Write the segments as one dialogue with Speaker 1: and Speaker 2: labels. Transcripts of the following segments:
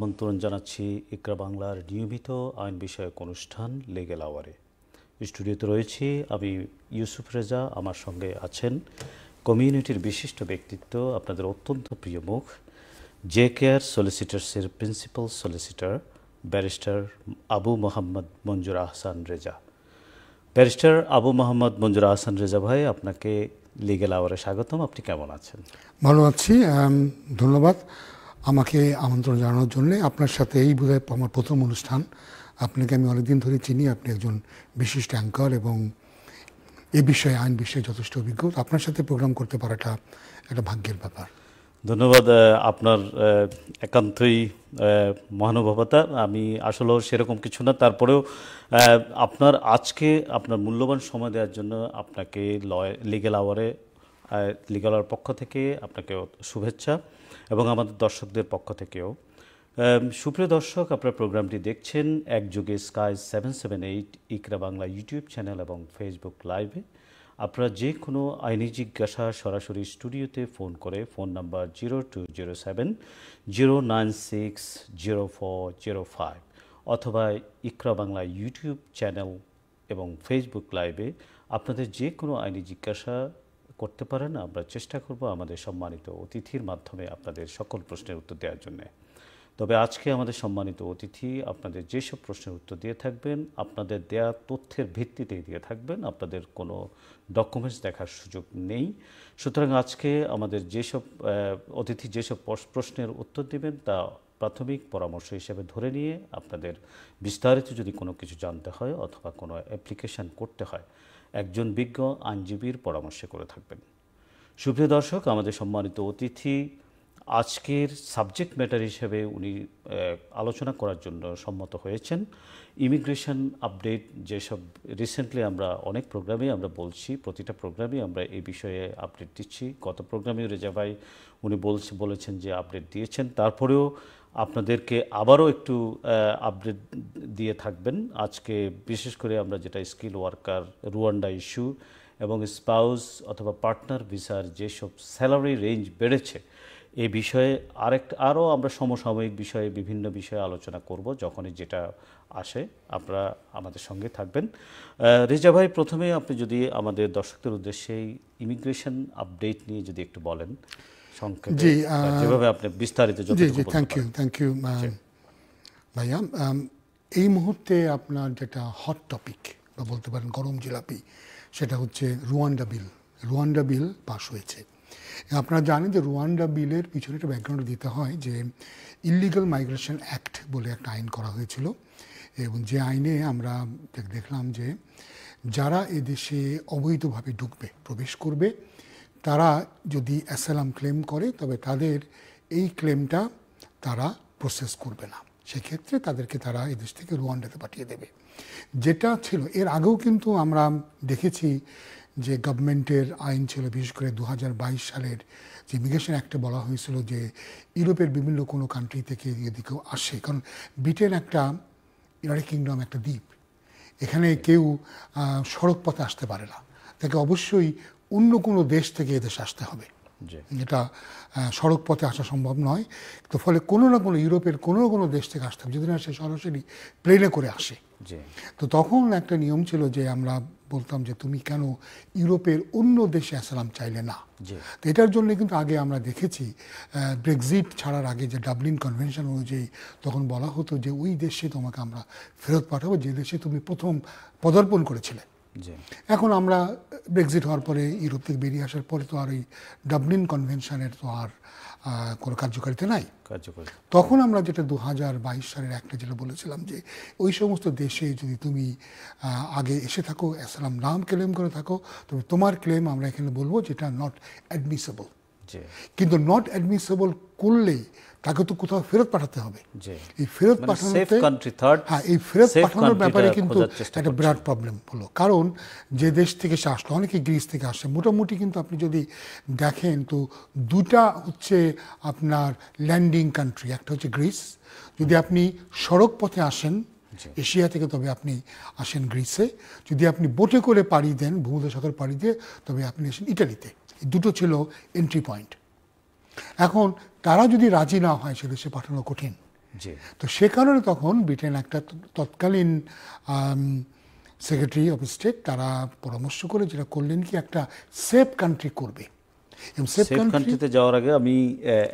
Speaker 1: আমন্ত্রণ জানাচ্ছি ইকরা বাংলার নিয়মিত আইন বিষয়ক অনুষ্ঠান লেগেল আওয়ারে স্টুডিওতে রয়েছি আমি ইউসুফ রেজা আমার সঙ্গে আছেন কমিউনিটির বিশিষ্ট ব্যক্তিত্ব আপনাদের অত্যন্ত প্রিয় মুখ জে কেয়ার সলিসিটার্সের principal solicitor barrister Abu Mohammad মঞ্জুর আহসান রেজা ব্যারিস্টার আবু মোহাম্মদ মঞ্জুর আহসান রেজা ভাই আপনাকে লিগেল আওয়ারে স্বাগতম আপনি কেমন আছেন
Speaker 2: ভালো আছি ধন্যবাদ আমাকে আমন্ত্রণ জানানোর জন্য আপনার সাথে এই হয় আমার প্রথম অনুষ্ঠান আপনাকে আমি অনেকদিন ধরে চিনি আপনি একজন বিশিষ্ট অ্যাঙ্কার এবং এ বিষয়ে আইন বিষয়ে যথেষ্ট অভিজ্ঞ আপনার সাথে প্রোগ্রাম করতে পারাটা একটা ভাগ্যের ব্যাপার
Speaker 1: ধন্যবাদ আপনার একান্তই মহানুভবতা আমি আসলেও সেরকম কিছু না তারপরেও আপনার আজকে আপনার মূল্যবান সময় দেওয়ার জন্য আপনাকে লয় লিগেল আওয়ারে লিগেল আওয়ার পক্ষ থেকে আপনাকে শুভেচ্ছা এবং আমাদের দর্শকদের পক্ষ থেকেও সুপ্রিয় দর্শক আপনার প্রোগ্রামটি দেখছেন একযোগে sky seven seven eight Iqra Bangla YouTube channel এবং ফেসবুক লাইভে আপনারা যে কোনো আইনি জিজ্ঞাসা সরাসরি স্টুডিওতে ফোন করে phone number zero two zero seven zero nine six zero four zero five অথবা ইকরা বাংলা ইউটিউব চ্যানেল এবং ফেসবুক লাইভে আপনাদের যে কোনো আইনি জিজ্ঞাসা করতে পারেন আমরা চেষ্টা করব আমাদের সম্মানিত অতিথির মাধ্যমে আপনাদের সকল প্রশ্নের উত্তর দেওয়ার জন্য তবে আজকে আমাদের সম্মানিত অতিথি আপনাদের যেসব প্রশ্নের উত্তর দিয়ে থাকবেন আপনাদের দেয়া তথ্যের ভিত্তিতেই দিয়ে থাকবেন আপনাদের কোনো ডকুমেন্টস দেখার সুযোগ নেই সুতরাং আজকে আমাদের যেসব অতিথি যেসব প্রশ্নের উত্তর দেবেন তা প্রাথমিক পরামর্শ হিসেবে ধরে নিয়ে আপনাদের বিস্তারিত যদি কোনো কিছু জানতে হয় অথবা কোনো অ্যাপ্লিকেশান করতে হয় একজন বিজ্ঞ আইনজীবীর পরামর্শে করে থাকবেন সুপ্রিয় দর্শক আমাদের সম্মানিত অতিথি আজকের সাবজেক্ট ম্যাটার হিসেবে উনি আলোচনা করার জন্য সম্মত হয়েছেন ইমিগ্রেশন আপডেট যেসব রিসেন্টলি আমরা অনেক প্রোগ্রামে আমরা বলছি প্রতিটা প্রোগ্রামে আমরা এই বিষয়ে আপডেট দিচ্ছি গত প্রোগ্রামে রেজা ভাই উনি বলছে বলেছেন যে আপডেট দিয়েছেন তারপরেও আপনাদেরকে আবারও একটু আপডেট দিয়ে থাকবেন আজকে বিশেষ করে আমরা যেটা স্কিল ওয়ার্কার রুয়ান্ডা ইস্যু এবং স্পাউস অথবা পার্টনার ভিসার যেসব স্যালারি রেঞ্জ বেড়েছে এই বিষয়ে আরেকটা আরও আমরা সমসাময়িক বিষয়ে বিভিন্ন বিষয়ে আলোচনা করব যখনই যেটা আসে আপনারা আমাদের সঙ্গে থাকবেন রেজা ভাই প্রথমে আপনি যদি আমাদের দর্শকদের উদ্দেশ্যে ইমিগ্রেশন আপডেট নিয়ে যদি একটু বলেন ইউ থ্যাংক ইউ
Speaker 2: ভাইয়া এই মুহূর্তে আপনার যেটা হট টপিক বা বলতে পারেন গরম জিলাপি সেটা হচ্ছে রুয়ান্ডা বিল রুয়ান্ডা বিল পাশ হয়েছে আপনারা জানেন যে রুয়ান্ডা বিলের পিছনে একটা ব্যাকগ্রাউন্ড দিতে হয় যে ইলিগাল মাইগ্রেশন অ্যাক্ট বলে একটা আইন করা হয়েছিল এবং যে আইনে আমরা দেখলাম যে যারা এদেশে অবৈধভাবে ঢুকবে প্রবেশ করবে তারা যদি অ্যাসালাম ক্লেম করে তবে তাদের এই ক্লেমটা তারা প্রসেস করবে না সেক্ষেত্রে তাদেরকে তারা এই দেশ থেকে রুয়ান্ডাতে পাঠিয়ে দেবে যেটা ছিল এর আগেও কিন্তু আমরা দেখেছি যে গভর্নমেন্টের আইন ছিল বিশেষ করে দু সালের যে ইমিগ্রেশন অ্যাক্টে বলা হয়েছিল যে ইউরোপের বিভিন্ন কোনো কান্ট্রি থেকে এদিকেও আসে কারণ ব্রিটেন একটা ইউনাইটেড কিংডম একটা দ্বীপ এখানে কেউ সড়ক পথে আসতে পারে না তাকে অবশ্যই অন্য কোনো দেশ থেকে এদেশে আসতে হবে এটা সড়ক পথে আসা সম্ভব নয় তো ফলে কোনো না কোনো ইউরোপের কোনো না কোনো দেশ থেকে আসতে হবে যদি না সে সরাসরি প্লেনে করে আসে তো তখন একটা নিয়ম ছিল যে আমরা বলতাম যে তুমি কেন ইউরোপের অন্য দেশে আসলাম চাইলে না তো এটার জন্য কিন্তু আগে আমরা দেখেছি ব্রেক্সিট ছাড়ার আগে যে ডাবলিন কনভেনশন অনুযায়ী তখন বলা হতো যে ওই দেশে তোমাকে আমরা ফেরত পাঠাবো যে দেশে তুমি প্রথম পদার্পণ করেছিলে এখন আমরা ব্রেক্সিট হওয়ার পরে ইউরোপ থেকে বেরিয়ে আসার পরে তো আর ওই ডাবলিন কনভেনশনের তো আর কোনো কার্যকারিতা নাই তখন আমরা যেটা দু হাজার বাইশ সালের একটা যেটা বলেছিলাম যে ওই সমস্ত দেশে যদি তুমি আগে এসে থাকো এসালাম নাম ক্লেম করে থাকো তবে তোমার ক্লেম আমরা এখানে বলবো যেটা নট অ্যাডমিসেবল কিন্তু নট অ্যাডমিসেবল করলেই তাকে তো কোথাও ফেরত পাঠাতে হবে এই ফেরত মানে পাঠানোতে হ্যাঁ এই ফেরত পাঠানোর ব্যাপারে কিন্তু একটা বিরাট প্রবলেম হলো কারণ যে দেশ থেকে সে আসলো অনেকে গ্রিস থেকে আসে মোটামুটি কিন্তু আপনি যদি দেখেন তো দুটা হচ্ছে আপনার ল্যান্ডিং কান্ট্রি একটা হচ্ছে গ্রিস যদি আপনি সড়ক পথে আসেন এশিয়া থেকে তবে আপনি আসেন গ্রিসে যদি আপনি বোটে করে পাড়ি দেন ভূমধ্য পাড়ি দিয়ে তবে আপনি আসেন ইটালিতে দুটো ছিল এন্ট্রি পয়েন্ট এখন তারা যদি রাজি না হয় সে দেশে পাঠানো কঠিন তো সে কারণে তখন ব্রিটেন একটা তৎকালীন সেক্রেটারি অফ স্টেট তারা পরামর্শ করে যেটা করলেন কি একটা সেফ কান্ট্রি করবে
Speaker 1: সেফ কান্ট্রিতে যাওয়ার আগে আমি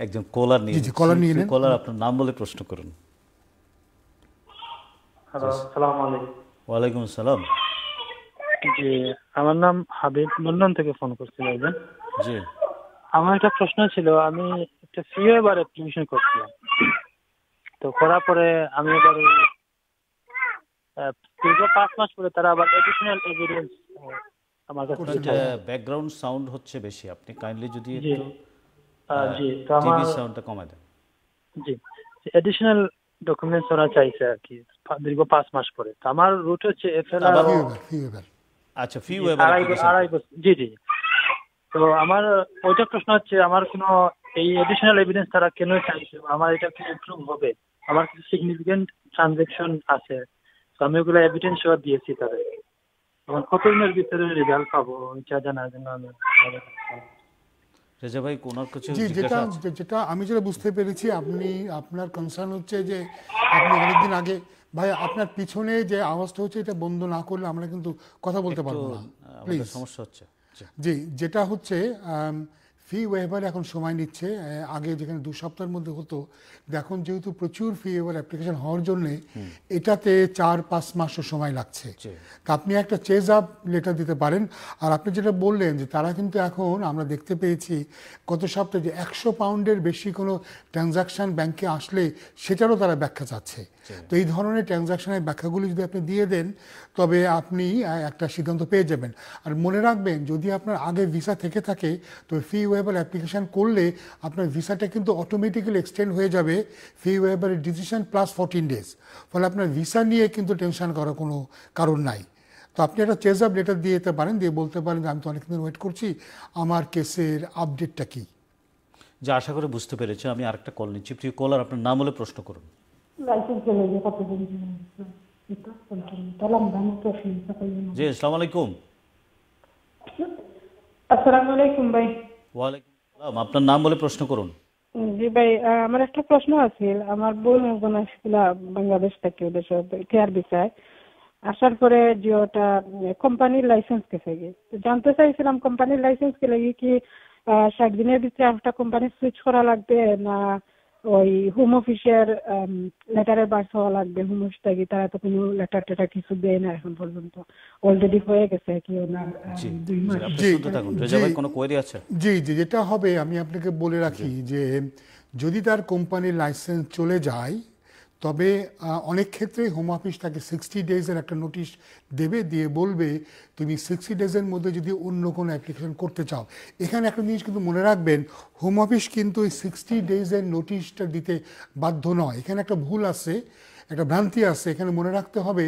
Speaker 1: একজন কলার নিয়ে কলার নিয়ে কলার আপনার নাম বলে প্রশ্ন করুন ওয়ালাইকুম আসসালাম
Speaker 2: আমার নাম হাবিব লন্ডন থেকে ফোন করছি জি আমার একটা প্রশ্ন ছিল আমি একটা সিও এবার অ্যাপ্লিকেশন করছিলাম তো করার পরে আমি এবার
Speaker 1: দীর্ঘ পাঁচ মাস পরে তারা আবার এডিশনাল এভিডেন্স আমার কাছে ব্যাকগ্রাউন্ড সাউন্ড হচ্ছে বেশি আপনি কাইন্ডলি যদি একটু
Speaker 2: জি তো আমার সাউন্ডটা
Speaker 1: কমায় দেন জি এডিশনাল ডকুমেন্টস ওরা চাইছে আর কি দীর্ঘ পাঁচ মাস পরে তো আমার রুট হচ্ছে এফএলআর আচ্ছা ফিউ এবার আড়াই বছর জি জি তো আমার ওইটা প্রশ্ন
Speaker 2: হচ্ছে আমার কোনো এই এডিশনাল এভিডেন্স তারা কেন চাইছে আমার এটা কি প্রুভ হবে আমার কিছু সিগনিফিকেন্ট ট্রানজেকশন আছে তো আমি ওগুলো এভিডেন্স দিয়েছি তাদের এখন কত দিনের ভিতরে রেজাল্ট পাবো এটা জানার জন্য যেটা যেটা আমি যেটা বুঝতে পেরেছি আপনি আপনার কনসার্ন হচ্ছে যে আপনি অনেকদিন আগে ভাই আপনার পিছনে যে আওয়াজটা হচ্ছে এটা বন্ধ না করলে আমরা কিন্তু কথা বলতে পারবো না সমস্যা
Speaker 1: হচ্ছে আচ্ছা
Speaker 2: জি যেটা হচ্ছে ফি ওয়েভার এখন সময় নিচ্ছে আগে যেখানে দু সপ্তাহের মধ্যে হতো এখন যেহেতু প্রচুর ফি ওয়েভার অ্যাপ্লিকেশন হওয়ার জন্যে এটাতে চার পাঁচ মাসও সময় লাগছে তা আপনি একটা চেজ আপ লেটার দিতে পারেন আর আপনি যেটা বললেন যে তারা কিন্তু এখন আমরা দেখতে পেয়েছি গত সপ্তাহে যে একশো পাউন্ডের বেশি কোনো ট্রানজাকশান ব্যাংকে আসলে সেটারও তারা ব্যাখ্যা চাচ্ছে তো এই ধরনের ট্রানজাকশনের ব্যাখ্যাগুলি যদি আপনি দিয়ে দেন তবে আপনি একটা সিদ্ধান্ত পেয়ে যাবেন আর মনে রাখবেন যদি আপনার আগে ভিসা থেকে থাকে তো ফি ওয়েবার অ্যাপ্লিকেশান করলে আপনার ভিসাটা কিন্তু অটোমেটিক্যালি এক্সটেন্ড হয়ে যাবে ফি ওয়েবারের ডিসিশন প্লাস ফোরটিন ডেজ ফলে আপনার ভিসা নিয়ে কিন্তু টেনশন করার কোনো কারণ নাই তো আপনি একটা চেজ আপ লেটার দিয়ে যেতে পারেন দিয়ে বলতে পারেন যে আমি তো অনেকদিন ওয়েট করছি আমার কেসের আপডেটটা কী
Speaker 1: যা আশা করে বুঝতে পেরেছি আমি আরেকটা কল নিচ্ছি প্রিয় কলার আপনার নাম হলে প্রশ্ন করুন
Speaker 2: আপনার
Speaker 1: নাম বলে প্রশ্ন করুন
Speaker 2: জি ভাই আমার একটা প্রশ্ন আছে আমার বোন বাংলাদেশ থেকে কেয়ার বিষয় আসার পরে জিওটা কোম্পানির লাইসেন্স কেসে গিয়ে জানতে চাইছিলাম কোম্পানির লাইসেন্স কে লাগে কি ষাট দিনের ভিতরে একটা কোম্পানি সুইচ করা লাগবে না ওই হোম অফিসের লেটারের বার হওয়া লাগবে হোম অফিস কি তারা তো কোনো লেটার টেটার কিছু দেয় না এখন পর্যন্ত অলরেডি হয়ে গেছে কি ওনার
Speaker 1: দুই মাস
Speaker 2: জি জি যেটা হবে আমি আপনাকে বলে রাখি যে যদি তার কোম্পানির লাইসেন্স চলে যায় তবে অনেক ক্ষেত্রে হোম অফিস তাকে সিক্সটি ডেজের একটা নোটিশ দেবে দিয়ে বলবে তুমি সিক্সটি ডেজের মধ্যে যদি অন্য কোনো অ্যাপ্লিকেশন করতে চাও এখানে একটা জিনিস কিন্তু মনে রাখবেন হোম অফিস কিন্তু এই সিক্সটি ডেজের নোটিশটা দিতে বাধ্য নয় এখানে একটা ভুল আছে একটা ভ্রান্তি আছে এখানে মনে রাখতে হবে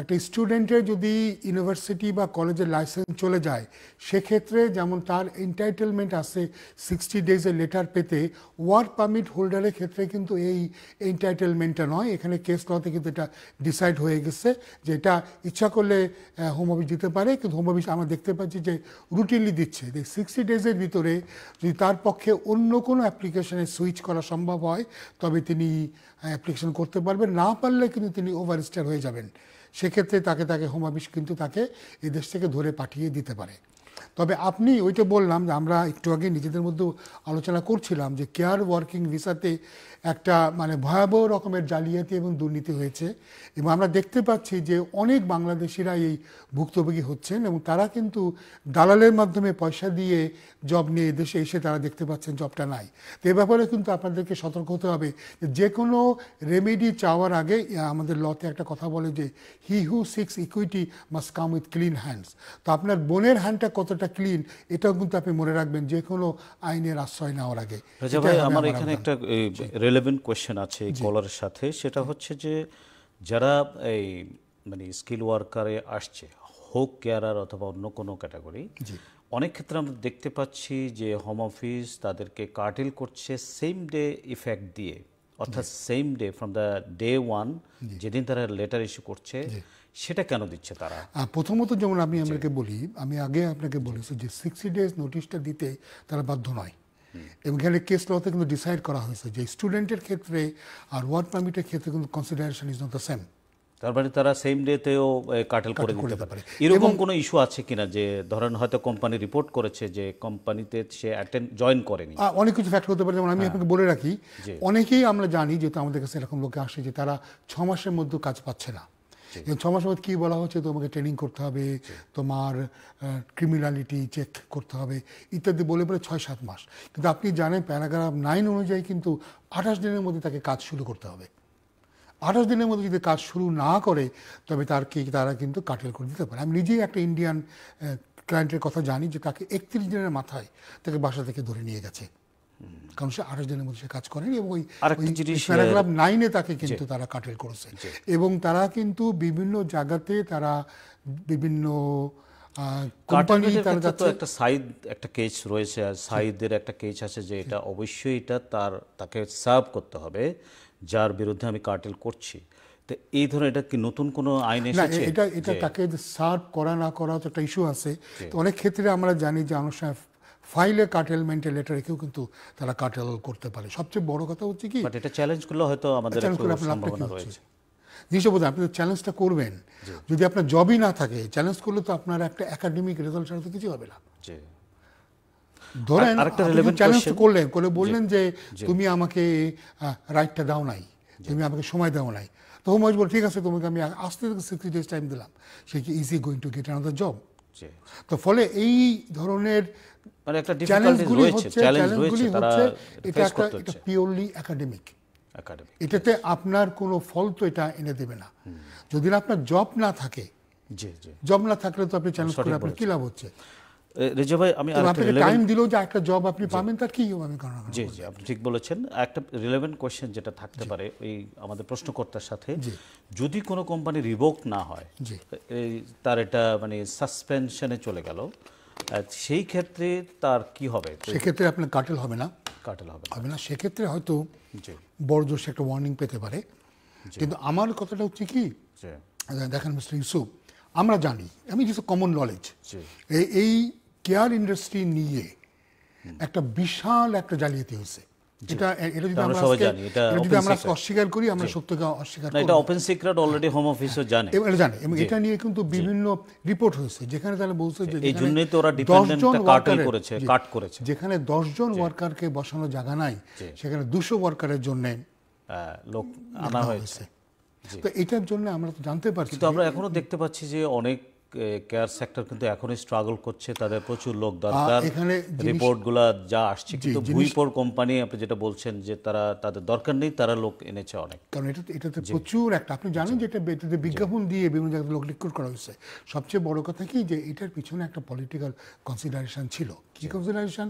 Speaker 2: একটা স্টুডেন্টের যদি ইউনিভার্সিটি বা কলেজের লাইসেন্স চলে যায় সেক্ষেত্রে যেমন তার এন্টাইটেলমেন্ট আছে সিক্সটি ডেজের লেটার পেতে ওয়ার্ক পারমিট হোল্ডারের ক্ষেত্রে কিন্তু এই এন্টাইটেলমেন্টটা নয় এখানে কেস লতে কিন্তু এটা ডিসাইড হয়ে গেছে যে এটা ইচ্ছা করলে হোম অফিস দিতে পারে কিন্তু হোম অফিস আমরা দেখতে পাচ্ছি যে রুটিনলি দিচ্ছে যে সিক্সটি ডেজের ভিতরে যদি তার পক্ষে অন্য কোনো অ্যাপ্লিকেশনে সুইচ করা সম্ভব হয় তবে তিনি অ্যাপ্লিকেশন করতে পারবেন না পারলে কিন্তু তিনি ওভারস্টার হয়ে যাবেন সেক্ষেত্রে তাকে তাকে হোম অফিস কিন্তু তাকে এদেশ থেকে ধরে পাঠিয়ে দিতে পারে তবে আপনি ওইটা বললাম যে আমরা একটু আগে নিজেদের মধ্যে আলোচনা করছিলাম যে কেয়ার ওয়ার্কিং ভিসাতে একটা মানে ভয়াবহ রকমের জালিয়াতি এবং দুর্নীতি হয়েছে এবং আমরা দেখতে পাচ্ছি যে অনেক বাংলাদেশিরা এই ভুক্তভোগী হচ্ছেন এবং তারা কিন্তু দালালের মাধ্যমে পয়সা দিয়ে জব নিয়ে দেশে এসে তারা দেখতে পাচ্ছেন জবটা নাই তো এ ব্যাপারে কিন্তু আপনাদেরকে সতর্ক হতে হবে যে কোনো রেমেডি চাওয়ার আগে আমাদের লতে একটা কথা বলে যে he who seeks equity must come with clean hands তো আপনার বোনের হ্যান্ডটা কতটা ক্লিন এটাও কিন্তু আপনি মনে রাখবেন যে কোনো আইনের আশ্রয় নেওয়ার আগে আমার এখানে
Speaker 1: একটা রেলেভেন্ট কোয়েশ্চেন আছে কলার সাথে সেটা হচ্ছে যে যারা এই মানে স্কিল ওয়ার্কারে আসছে হোক কেয়ারার অথবা অন্য কোনো ক্যাটাগরি অনেক ক্ষেত্রে আমরা দেখতে পাচ্ছি যে হোম অফিস তাদেরকে কার্টেল করছে সেম ডে ইফেক্ট দিয়ে অর্থাৎ same day from the day one যেদিন তারা লেটার ইস্যু করছে সেটা কেন দিচ্ছে তারা
Speaker 2: প্রথমত যেমন আমি আপনাকে বলি আমি আগে আপনাকে বলেছি যে সিক্সটি ডেজ নোটিশটা দিতে তারা বাধ্য নয় এবং এখানে কেস লতে কিন্তু ডিসাইড করা হয়েছে যে স্টুডেন্টের ক্ষেত্রে আর ওয়ার্ক পারমিটের ক্ষেত্রে কিন্তু consideration is not the same
Speaker 1: তারপরে তারা সেম ডেতেও কাটেল করে দিতে পারে এরকম কোনো ইস্যু আছে কিনা যে ধরেন হয়তো কোম্পানি রিপোর্ট করেছে যে কোম্পানিতে সে অ্যাটেন্ড জয়েন করেনি
Speaker 2: অনেক কিছু ফ্যাক্ট হতে পারে যেমন আমি হ্যাঁ। আপনাকে বলে রাখি অনেকেই আমরা জানি যেহেতু আমাদের কাছে এরকম লোকে আসে যে তারা ছ মাসের মধ্যে কাজ পাচ্ছে না ছ মাস কি বলা হচ্ছে তোমাকে ট্রেনিং করতে হবে তোমার ক্রিমিনালিটি চেক করতে হবে ইত্যাদি বলে বলে ছয় সাত মাস কিন্তু আপনি জানেন প্যারাগ্রাফ নাইন অনুযায়ী কিন্তু আঠাশ দিনের মধ্যে তাকে কাজ শুরু করতে হবে আঠাশ দিনের মধ্যে যদি কাজ শুরু না করে তবে তার কি তারা কিন্তু কাটেল করে দিতে পারে আমি নিজেই একটা ইন্ডিয়ান ক্লায়েন্টের কথা জানি যে তাকে একত্রিশ দিনের মাথায় তাকে বাসা থেকে ধরে নিয়ে গেছে কারণ সে আঠাশ দিনের মধ্যে সে কাজ করেনি এবং ওই প্যারাগ্রাফ নাইনে তাকে কিন্তু তারা কাটেল করেছে এবং তারা কিন্তু বিভিন্ন জায়গাতে তারা বিভিন্ন কোম্পানি একটা
Speaker 1: সাইদ একটা রয়েছে সাইদের একটা আছে যে এটা অবশ্যই এটা তার তাকে সার্ভ করতে হবে যার বিরুদ্ধে আমি কার্টেল করছি তো এই ধরনের এটা কি নতুন কোনো আইন এসেছে এটা এটা তাকে
Speaker 2: সার্ভ করা না করা তো একটা ইস্যু আছে তো অনেক ক্ষেত্রে আমরা জানি যে অনেক ফাইলে কার্টেলমেন্টে লেটার রেখেও কিন্তু তারা কার্টেল করতে পারে সবচেয়ে বড় কথা হচ্ছে কি হয়তো আমাদের জিনিসটা বোধ আপনি চ্যালেঞ্জটা করবেন যদি আপনার জবই না থাকে চ্যালেঞ্জ করলে তো আপনার একটা একাডেমিক রেজাল্ট ছাড়া তো কিছু হবে না ধরেন চ্যালেঞ্জ করলেন করে বললেন যে তুমি আমাকে রাইটটা দাও নাই তুমি আমাকে সময় দাও নাই তো বল ঠিক আছে তোমাকে আমি আসতে সিক্সটি ডেজ টাইম দিলাম সে কি easy going to get job তো ফলে এই ধরনের মানে একটা ডিফিকাল্টিজ রয়েছে চ্যালেঞ্জ রয়েছে তারা এটা একটা এটা পিওরলি একাডেমিক একাডেমিক এটাতে আপনার কোনো ফল তো এটা এনে দেবে না যদি না আপনার জব না থাকে জি জব না থাকলে তো আপনি চ্যালেঞ্জ করে আপনার কি লাভ হচ্ছে
Speaker 1: রেজা ভাই আমি টাইম
Speaker 2: দিলো যে একটা জব আপনি পাবেন তার কি হবে কারণ
Speaker 1: জি জি আপনি ঠিক বলেছেন একটা রিলেভেন্ট কোশ্চেন যেটা থাকতে পারে এই আমাদের প্রশ্নকর্তার সাথে যদি কোনো কোম্পানি রিভোক না হয় এই তার এটা মানে সাসপেনশনে চলে গেল সেই ক্ষেত্রে তার কি হবে সেক্ষেত্রে আপনার কাটেল হবে না কাটেল হবে
Speaker 2: না সেক্ষেত্রে হয়তো বড় জোশে একটা ওয়ার্নিং পেতে পারে কিন্তু আমার কথাটা হচ্ছে কি দেখেন মিস্টার ইউসুফ আমরা জানি আমি যেহেতু কমন নলেজ এই কেয়ার ইন্ডাস্ট্রি নিয়ে একটা বিশাল একটা জালিয়াতি হয়েছে আমরা অস্বীকার করি যেখানে বলছে তো যেখানে জন বসানো জায়গা নাই সেখানে দুশো ওয়ার্কারের জন্য
Speaker 1: লোক আনা হয়েছে তো
Speaker 2: এটার জন্য আমরা জানতে পারছি আমরা এখনো
Speaker 1: দেখতে পাচ্ছি যে অনেক কেয়ার সেক্টর কিন্তু এখনই স্ট্রাগল করছে তাদের প্রচুর লোক দরকার গুলা যা আসছে কিন্তু ভুইপোর কোম্পানি আপনি যেটা বলছেন যে তারা তাদের দরকার নেই তারা লোক এনেছে অনেক
Speaker 2: কারণ এটা এটাতে প্রচুর একটা আপনি জানেন যে এটা এটাতে বিজ্ঞাপন দিয়ে বিভিন্ন জায়গাতে লোক রিক্রুট করা হয়েছে সবচেয়ে বড় কথা কি যে এটার পিছনে একটা পলিটিক্যাল কনসিডারেশন ছিল কি কনসিডারেশন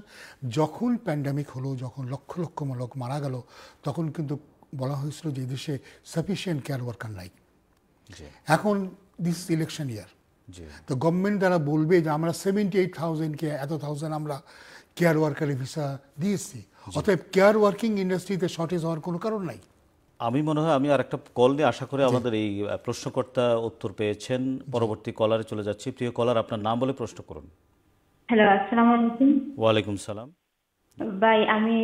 Speaker 2: যখন প্যান্ডামিক হলো যখন লক্ষ লক্ষ লোক মারা গেল তখন কিন্তু বলা হয়েছিল যে দেশে সাফিসিয়েন্ট কেয়ার ওয়ার্কার নাই এখন দিস ইলেকশন ইয়ার তো গভর্নমেন্ট দ্বারা বলবে যে আমরা সেভেন্টি এইট থাউজেন্ডকে এত থাউজেন্ড আমরা কেয়ার ওয়ার্কারের ভিসা দিয়েছি অতএব কেয়ার ওয়ার্কিং ইন্ডাস্ট্রিতে শর্টেজ হওয়ার কোনো কারণ নাই
Speaker 1: আমি মনে হয় আমি আর একটা কল নিয়ে আশা করি আমাদের এই প্রশ্নকর্তা উত্তর পেয়েছেন পরবর্তী কলারে চলে যাচ্ছি প্রিয় কলার আপনার নাম বলে প্রশ্ন করুন
Speaker 2: হ্যালো আসসালামু আলাইকুম
Speaker 1: ওয়ালাইকুম সালাম
Speaker 2: ভাই আমি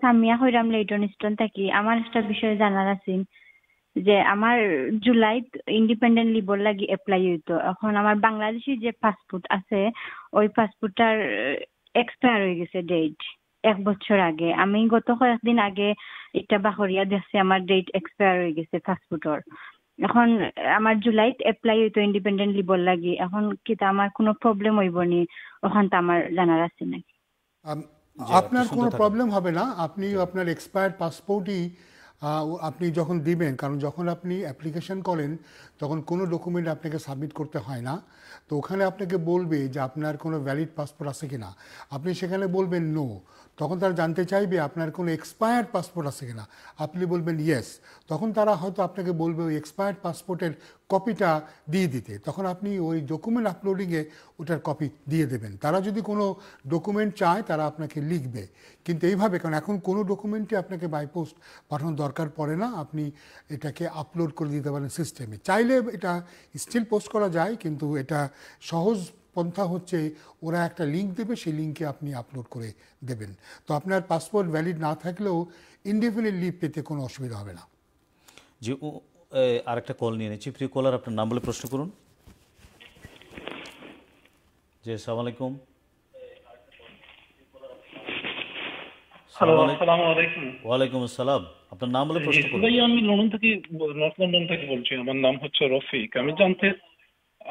Speaker 2: সামিয়া হইরাম লেইটন স্টোন থাকি আমার একটা বিষয় জানার আছে যে আমার জুলাই ইন্ডিপেন্ডেন্টলি বললা কি এপ্লাই হইতো এখন আমার বাংলাদেশি যে পাসপোর্ট আছে ওই পাসপোর্টটার এক্সপায়ার হয়ে গেছে ডেট এক বছর আগে আমি গত কয়েকদিন আগে এটা বাহরিয়া দেশে আমার ডেট এক্সপায়ার হয়ে গেছে পাসপোর্টর এখন আমার জুলাইত এপ্লাই হইতো ইন্ডিপেন্ডেন্টলি বল লাগি এখন কি তা আমার কোনো প্রবলেম হইব নি ওখান তো আমার জানার আছে নাকি আপনার কোনো প্রবলেম হবে না আপনি আপনার এক্সপায়ার্ড পাসপোর্টই আপনি যখন দিবেন কারণ যখন আপনি অ্যাপ্লিকেশন করেন তখন কোনো ডকুমেন্ট আপনাকে সাবমিট করতে হয় না তো ওখানে আপনাকে বলবে যে আপনার কোনো ভ্যালিড পাসপোর্ট আছে কি না আপনি সেখানে বলবেন নো তখন তারা জানতে চাইবে আপনার কোনো এক্সপায়ার্ড পাসপোর্ট আছে কিনা আপনি বলবেন ইয়েস তখন তারা হয়তো আপনাকে বলবে ওই এক্সপায়ার্ড পাসপোর্টের কপিটা দিয়ে দিতে তখন আপনি ওই ডকুমেন্ট আপলোডিংয়ে ওটার কপি দিয়ে দেবেন তারা যদি কোনো ডকুমেন্ট চায় তারা আপনাকে লিখবে কিন্তু এইভাবে কারণ এখন কোনো ডকুমেন্টই আপনাকে বাইপোস্ট পাঠানোর দরকার পড়ে না আপনি এটাকে আপলোড করে দিতে পারেন সিস্টেমে চাইলে এটা স্টিল পোস্ট করা যায় কিন্তু এটা সহজ পন্থা হচ্ছে ওরা একটা লিঙ্ক দেবে সেই লিঙ্কে আপনি আপলোড করে দেবেন তো আপনার পাসপোর্ট ভ্যালিড না থাকলেও লিভ পেতে কোনো অসুবিধা হবে না
Speaker 1: জি একটা কল নিয়ে নিচ্ছি প্রিয় কলার আপনার নাম বলে প্রশ্ন করুন জি সালাম আলাইকুম আলাইকুম ওয়ালাইকুম আসসালাম আপনার নাম বলে প্রশ্ন করুন ভাই
Speaker 2: আমি লন্ডন থেকে নর্থ লন্ডন থেকে বলছি আমার নাম হচ্ছে রফিক আমি জানতে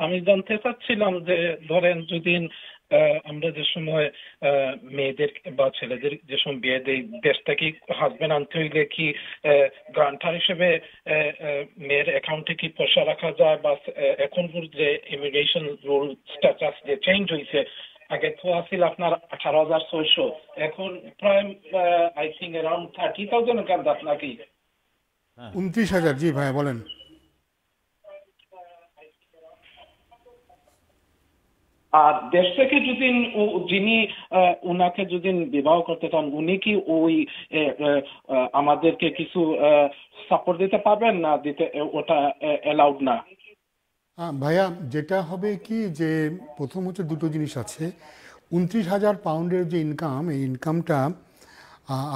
Speaker 2: আমি জানতে চাচ্ছিলাম যে ধরেন যদি আমরা যে সময় মেয়েদের বা ছেলেদের যে সময় বিয়ে দেই দেশ কি হাজবেন্ড আনতে হইলে কি গ্রান্টার হিসেবে মেয়ের অ্যাকাউন্টে কি পয়সা রাখা যায় বা এখন যে ইমিগ্রেশন রুল স্ট্যাটাস যে চেঞ্জ হয়েছে আগে তো আছিল আপনার আঠারো হাজার ছয়শো এখন প্রায় I think around thirty thousand কান্দ আপনাকে উনত্রিশ হাজার জি ভাই বলেন আর দেশ থেকে যদি যিনি উনাকে যদি বিবাহ করতে চান উনি কি ওই আমাদেরকে কিছু সাপোর্ট দিতে পারবেন না দিতে ওটা অ্যালাউড না হ্যাঁ ভাইয়া যেটা হবে কি যে প্রথম হচ্ছে দুটো জিনিস আছে উনত্রিশ হাজার পাউন্ডের যে ইনকাম এই ইনকামটা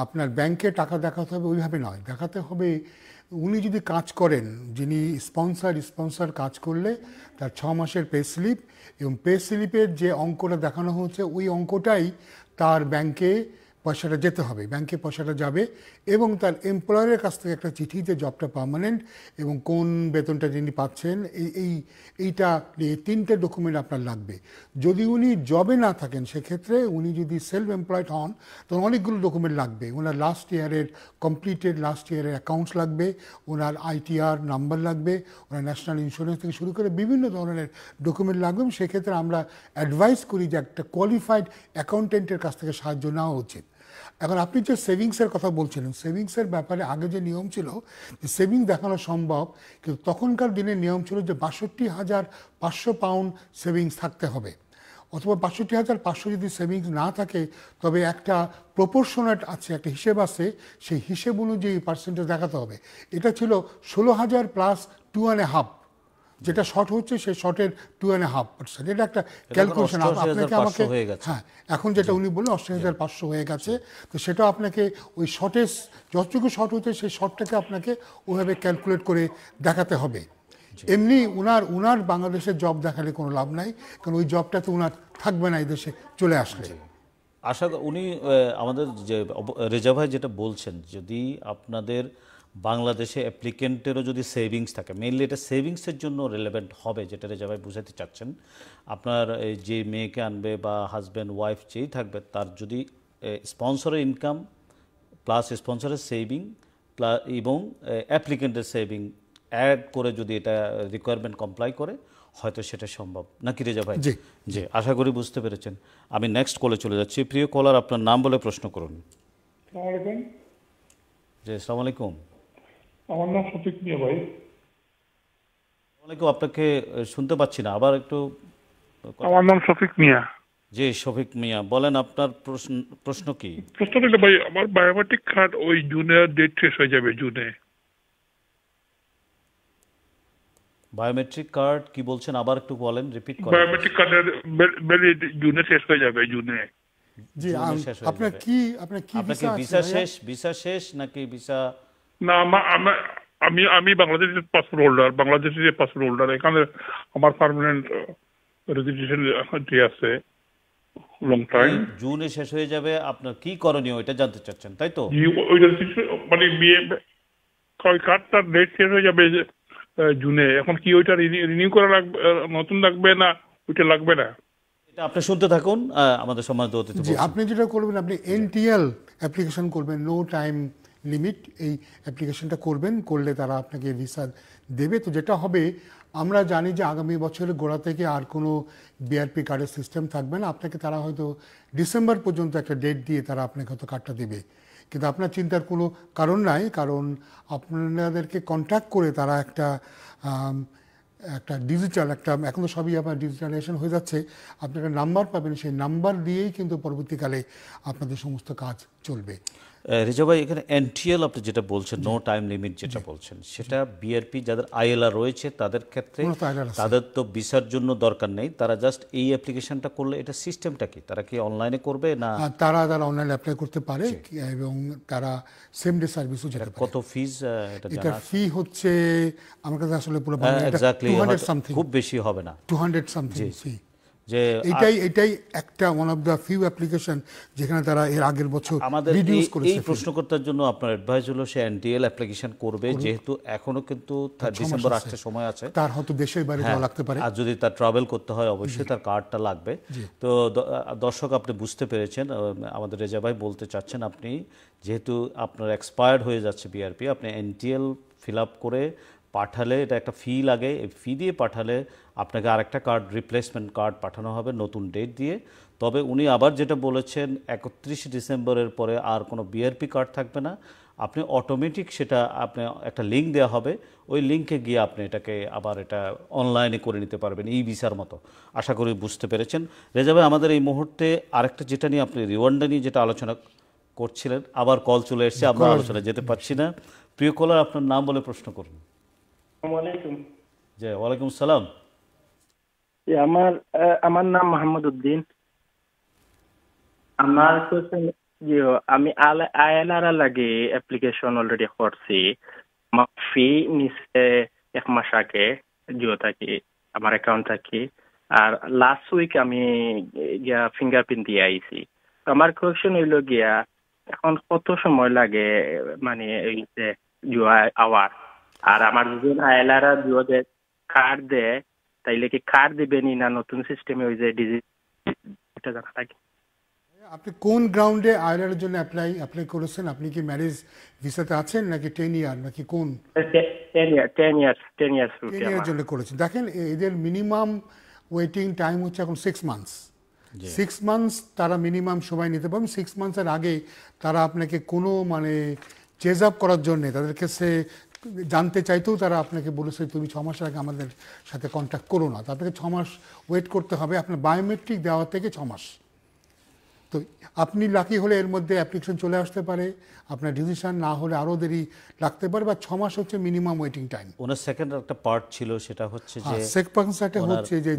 Speaker 2: আপনার ব্যাংকে টাকা দেখাতে হবে ওইভাবে নয় দেখাতে হবে উনি যদি কাজ করেন যিনি স্পন্সার স্পন্সার কাজ করলে তার ছ মাসের পে স্লিপ এবং পে স্লিপের যে অঙ্কটা দেখানো হচ্ছে ওই অঙ্কটাই তার ব্যাংকে পয়সাটা যেতে হবে ব্যাংকে পয়সাটা যাবে এবং তার এমপ্লয়ারের কাছ থেকে একটা চিঠি যে জবটা পার্মানেন্ট এবং কোন বেতনটা তিনি পাচ্ছেন এই এই এইটা নিয়ে তিনটে ডকুমেন্ট আপনার লাগবে যদি উনি জবে না থাকেন সেক্ষেত্রে উনি যদি সেলফ এমপ্লয়েড হন তখন অনেকগুলো ডকুমেন্ট লাগবে ওনার লাস্ট ইয়ারের কমপ্লিটেড লাস্ট ইয়ারের অ্যাকাউন্টস লাগবে ওনার আইটিআর নাম্বার লাগবে ওনার ন্যাশনাল ইন্স্যুরেন্স থেকে শুরু করে বিভিন্ন ধরনের ডকুমেন্ট লাগবে সেক্ষেত্রে আমরা অ্যাডভাইস করি যে একটা কোয়ালিফাইড অ্যাকাউন্টেন্টের কাছ থেকে সাহায্য নেওয়া উচিত এখন আপনি যে সেভিংসের কথা বলছিলেন সেভিংসের ব্যাপারে আগে যে নিয়ম ছিল যে সেভিংস দেখানো সম্ভব কিন্তু তখনকার দিনে নিয়ম ছিল যে বাষট্টি হাজার পাঁচশো পাউন্ড সেভিংস থাকতে হবে অথবা বাষট্টি হাজার পাঁচশো যদি সেভিংস না থাকে তবে একটা প্রপোর্শনেট আছে একটা হিসেব আছে সেই হিসেব অনুযায়ী পার্সেন্টেজ দেখাতে হবে এটা ছিল ষোলো হাজার প্লাস টু অ্যান্ড হাফ যেটা শর্ট হচ্ছে সেই শর্টের টু অ্যান্ড হাফ পার্সেন্ট এটা একটা ক্যালকুলেশন আপনাকে আমাকে হ্যাঁ এখন যেটা উনি বললেন অষ্টাশি হাজার পাঁচশো হয়ে গেছে তো সেটা আপনাকে ওই শর্টের যতটুকু শর্ট হচ্ছে সেই শর্টটাকে আপনাকে ওইভাবে ক্যালকুলেট করে দেখাতে হবে এমনি উনার উনার বাংলাদেশের জব দেখালে কোনো লাভ নাই কারণ ওই জবটা তো উনার থাকবে না এই দেশে চলে আসলে
Speaker 1: আশা উনি আমাদের যে রেজা ভাই যেটা বলছেন যদি আপনাদের বাংলাদেশে অ্যাপ্লিকেন্টেরও যদি সেভিংস থাকে মেনলি এটা সেভিংসের জন্য রেলেভেন্ট হবে যেটা যাবে বুঝাতে চাচ্ছেন আপনার যে মেয়েকে আনবে বা হাজব্যান্ড ওয়াইফ যেই থাকবে তার যদি স্পন্সরের ইনকাম প্লাস স্পন্সরের সেভিং প্লাস এবং অ্যাপ্লিকেন্টের সেভিং অ্যাড করে যদি এটা রিকোয়ারমেন্ট কমপ্লাই করে হয়তো সেটা সম্ভব কি রেজা ভাই জি জি আশা করি বুঝতে পেরেছেন আমি নেক্সট কলে চলে যাচ্ছি প্রিয় কলার আপনার নাম বলে প্রশ্ন করুন জি আসসালামু আলাইকুম
Speaker 2: আমার নাম সতীক মিয়া ভাই
Speaker 1: আপনাকে শুনতে পাচ্ছি না আবার একটু
Speaker 2: আমার নাম শফিক মিয়া
Speaker 1: জি শফিক মিয়া বলেন আপনার প্রশ্ন প্রশ্ন কি প্রশ্ন হলো ভাই আমার বায়োমেট্রিক কার্ড ওই জুনে ডেট শেষ হয়ে যাবে জুনে বায়োমেট্রিক কার্ড কি বলছেন আবার একটু বলেন রিপিট করেন বায়োমেট্রিক কার্ডের ভ্যালিড
Speaker 2: জুনে শেষ হয়ে যাবে জুনে জি আপনার কি আপনার কি ভিসা শেষ
Speaker 1: ভিসা শেষ নাকি ভিসা না আমি আমি বাংলাদেশের পাসপোর্ট হোল্ডার বাংলাদেশের পাসপোর্ট হোল্ডার এখানে আমার পার্মানেন্ট uh, রেজিস্ট্রেশন আছে লং টাইম জুনে শেষ হয়ে যাবে আপনার কি করণীয় এটা
Speaker 2: জানতে চাচ্ছেন তাই তো মানে বিয়ে ওই কার্ডটা ডেট শেষ হয়ে যাবে জুনে এখন কি ওইটা রিনিউ করা লাগবে নতুন লাগবে না ওইটা লাগবে
Speaker 1: না এটা আপনি শুনতে থাকুন আমাদের সম্মানিত অতিথি আপনি
Speaker 2: যেটা করবেন আপনি এনটিএল অ্যাপ্লিকেশন করবেন নো টাইম লিমিট এই অ্যাপ্লিকেশনটা করবেন করলে তারা আপনাকে ভিসা দেবে তো যেটা হবে আমরা জানি যে আগামী বছরের গোড়া থেকে আর কোনো বিআরপি কার্ডের সিস্টেম থাকবে না আপনাকে তারা হয়তো ডিসেম্বর পর্যন্ত একটা ডেট দিয়ে তারা আপনাকে হয়তো কার্ডটা দেবে কিন্তু আপনার চিন্তার কোনো কারণ নাই কারণ আপনাদেরকে কন্ট্যাক্ট করে তারা একটা একটা ডিজিটাল একটা এখন তো সবই আপনার ডিজিটালাইজেশন হয়ে যাচ্ছে আপনি একটা নাম্বার পাবেন সেই নাম্বার দিয়েই কিন্তু পরবর্তীকালে আপনাদের সমস্ত কাজ চলবে
Speaker 1: রেজা ভাই এখানে এনটিএল আপনি যেটা বলছেন নো টাইম লিমিট যেটা বলছেন সেটা বিআরপি যাদের আইএলআর রয়েছে তাদের ক্ষেত্রে তাদের তো ভিসার জন্য দরকার নেই তারা জাস্ট এই অ্যাপ্লিকেশনটা করলে এটা সিস্টেমটা কি তারা কি অনলাইনে করবে না
Speaker 2: তারা তারা অনলাইনে অ্যাপ্লাই করতে পারে এবং তারা সেম ডে সার্ভিসও যেতে পারে কত ফিজ এটা ফি হচ্ছে আমার কাছে আসলে পুরো মানে এক্স্যাক্টলি খুব বেশি হবে না 200 সামথিং ফি যে এটাই এটাই একটা one of the few application যেখানে তারা এর আগের বছর আমাদের এই
Speaker 1: প্রশ্নকর্তার জন্য আপনার অ্যাডভাইস হলো সে এনটিএল অ্যাপ্লিকেশন করবে যেহেতু এখনো কিন্তু ডিসেম্বর আসতে সময়
Speaker 2: আছে তার হয়তো দেশের বাইরে হ্যাঁ, যাওয়া লাগতে পারে
Speaker 1: আর যদি তার ট্রাভেল করতে হয় অবশ্যই তার কার্ডটা লাগবে তো দর্শক আপনি বুঝতে পেরেছেন আমাদের রেজা ভাই বলতে চাচ্ছেন আপনি যেহেতু আপনার এক্সপায়ার্ড হয়ে যাচ্ছে বিআরপি আপনি এনটিএল ফিল আপ করে পাঠালে এটা একটা ফি লাগে এই ফি দিয়ে পাঠালে আপনাকে আরেকটা কার্ড রিপ্লেসমেন্ট কার্ড পাঠানো হবে নতুন ডেট দিয়ে তবে উনি আবার যেটা বলেছেন একত্রিশে ডিসেম্বরের পরে আর কোনো বিআরপি কার্ড থাকবে না আপনি অটোমেটিক সেটা আপনি একটা লিঙ্ক দেওয়া হবে ওই লিঙ্কে গিয়ে আপনি এটাকে আবার এটা অনলাইনে করে নিতে পারবেন ই ভিসার মতো আশা করি বুঝতে পেরেছেন রেজাবে আমাদের এই মুহূর্তে আরেকটা যেটা নিয়ে আপনি রিওয়ান্ডা নিয়ে যেটা আলোচনা করছিলেন আবার কল চলে এসছে আপনার আলোচনা যেতে পারছি না প্রিয় কলার আপনার নাম বলে প্রশ্ন করুন
Speaker 2: আমার আমার নাম মোহাম্মদ উদ্দিন আমার আমি লাগে অ্যাপ্লিকেশন অলরেডি করছি ফি নিছে এক মাস আগে জিও থাকি আমার অ্যাকাউন্ট থাকি আর লাস্ট উইক আমি গিয়া ফিঙ্গারপ্রিন্ট দিয়ে আইছি আমার কোয়েশন হইলো গিয়া এখন কত সময় লাগে মানে জিও আওয়ার আর আমার যদি আয়েলারা যদি কার্ড দেয় তাইলে কি কার্ড দিবেনি না নতুন সিস্টেমে ওই যে ডিজিটাল জানা থাকে আপনি কোন গ্রাউন্ডে আয়ারল্যান্ডের জন্য অ্যাপ্লাই অ্যাপ্লাই করেছেন আপনি কি ম্যারেজ ভিসাতে আছেন নাকি টেন ইয়ার নাকি কোন ten year
Speaker 1: ten year ten year ten জন্য
Speaker 2: করেছেন দেখেন এদের মিনিমাম ওয়েটিং টাইম হচ্ছে এখন সিক্স মান্থস সিক্স মান্থস তারা মিনিমাম সময় নিতে পারবেন সিক্স মান্থসের আগে তারা আপনাকে কোনো মানে চেজ আপ করার জন্য তাদের কাছে জানতে চাইতেও তারা আপনাকে বলেছে তুমি ছ মাসের আগে আমাদের সাথে কন্ট্যাক্ট করো না তাদেরকে ছ মাস ওয়েট করতে হবে আপনার বায়োমেট্রিক দেওয়া থেকে ছ মাস তো আপনি লাকি হলে এর মধ্যে অ্যাপ্লিকেশন চলে আসতে পারে আপনার ডিসিশন না হলে আরও দেরি লাগতে পারে বা ছ মাস হচ্ছে মিনিমাম ওয়েটিং টাইম
Speaker 1: ওনার সেকেন্ড একটা পার্ট ছিল সেটা হচ্ছে হ্যাঁ, যে সেক হচ্ছে যে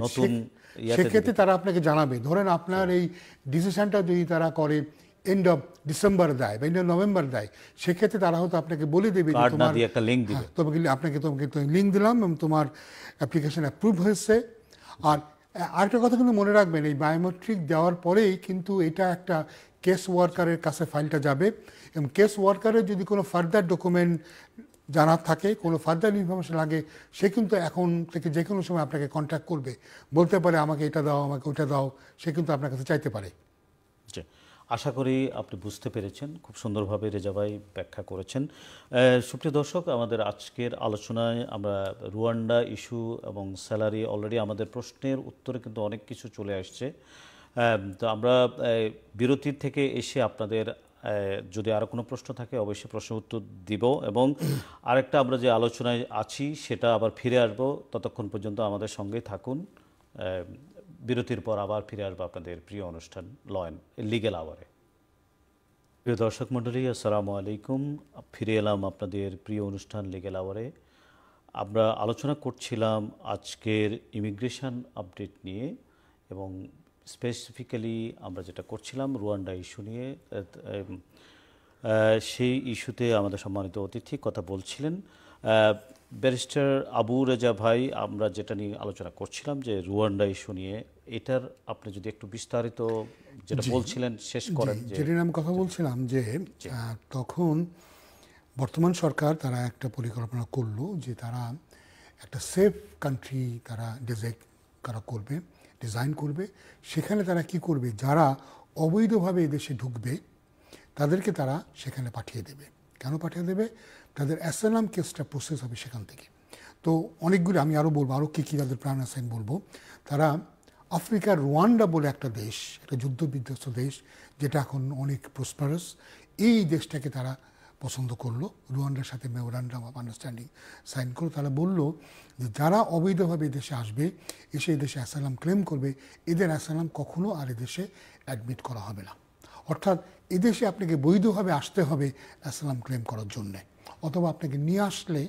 Speaker 1: সেক্ষেত্রে
Speaker 2: তারা আপনাকে জানাবে ধরেন আপনার হ্যাঁ। এই ডিসিশনটা যদি তারা করে এন্ড অফ ডিসেম্বর দেয় বা এন্ড অফ নভেম্বর দেয় সেক্ষেত্রে তারা হয়তো আপনাকে বলে দেবে তোমার একটা লিঙ্ক দিবে হ্যাঁ, তোমাকে আপনাকে তোমাকে লিঙ্ক দিলাম এবং তোমার অ্যাপ্লিকেশন অ্যাপ্রুভ হয়েছে আর আরেকটা কথা কিন্তু মনে রাখবেন এই বায়োমেট্রিক দেওয়ার পরেই কিন্তু এটা একটা কেস ওয়ার্কারের কাছে ফাইলটা যাবে এবং কেস ওয়ার্কারের যদি কোনো ফার্দার ডকুমেন্ট জানার থাকে কোনো ফার্দার ইনফরমেশন লাগে সে কিন্তু এখন থেকে যে কোনো সময় আপনাকে কন্ট্যাক্ট করবে বলতে পারে আমাকে এটা দাও আমাকে ওটা দাও সে কিন্তু আপনার কাছে চাইতে পারে
Speaker 1: আশা করি আপনি বুঝতে পেরেছেন খুব সুন্দরভাবে রেজাভাই ব্যাখ্যা করেছেন সুপ্রিয় দর্শক আমাদের আজকের আলোচনায় আমরা রুয়ান্ডা ইস্যু এবং স্যালারি অলরেডি আমাদের প্রশ্নের উত্তরে কিন্তু অনেক কিছু চলে আসছে তো আমরা বিরতির থেকে এসে আপনাদের যদি আরও কোনো প্রশ্ন থাকে অবশ্যই প্রশ্ন উত্তর দিব এবং আরেকটা আমরা যে আলোচনায় আছি সেটা আবার ফিরে আসবো ততক্ষণ পর্যন্ত আমাদের সঙ্গেই থাকুন বিরতির পর আবার ফিরে আসবো আপনাদের প্রিয় অনুষ্ঠান লয়েন লিগেল আওয়ারে প্রিয় দর্শক মণ্ডলী আসসালামু আলাইকুম ফিরে এলাম আপনাদের প্রিয় অনুষ্ঠান লিগেল আওয়ারে আমরা আলোচনা করছিলাম আজকের ইমিগ্রেশন আপডেট নিয়ে এবং স্পেসিফিক্যালি আমরা যেটা করছিলাম রুয়ান্ডা ইস্যু নিয়ে সেই ইস্যুতে আমাদের সম্মানিত অতিথি কথা বলছিলেন ব্যারিস্টার আবু রেজা ভাই আমরা যেটা নিয়ে আলোচনা করছিলাম যে রুয়ান্ডা ইস্যু নিয়ে এটার আপনি যদি একটু বিস্তারিত যেটা বলছিলেন শেষ করেন যেটা
Speaker 2: আমি কথা বলছিলাম যে তখন বর্তমান সরকার তারা একটা পরিকল্পনা করলো যে তারা একটা সেফ কান্ট্রি তারা ডিজাইন তারা করবে ডিজাইন করবে সেখানে তারা কি করবে যারা অবৈধভাবে এদেশে ঢুকবে তাদেরকে তারা সেখানে পাঠিয়ে দেবে কেন পাঠিয়ে দেবে তাদের অ্যাসালাম কেসটা প্রসেস হবে সেখান থেকে তো অনেকগুলি আমি আরও বলবো আরও কী কী তাদের প্রাণ আসাইন বলবো তারা আফ্রিকার রোয়ান্ডা বলে একটা দেশ একটা যুদ্ধ বিধ্বস্ত দেশ যেটা এখন অনেক প্রসপারাস এই দেশটাকে তারা পছন্দ করলো রুয়ান্ডার সাথে মেমোরান্ডাম অফ আন্ডারস্ট্যান্ডিং সাইন করলো তারা বলল যে যারা অবৈধভাবে দেশে আসবে এসে দেশে অ্যাসালাম ক্লেম করবে এদের অ্যাসালাম কখনো আর এদেশে অ্যাডমিট করা হবে না অর্থাৎ এদেশে আপনাকে বৈধভাবে আসতে হবে অ্যাসালাম ক্লেম করার জন্যে অথবা আপনাকে নিয়ে আসলে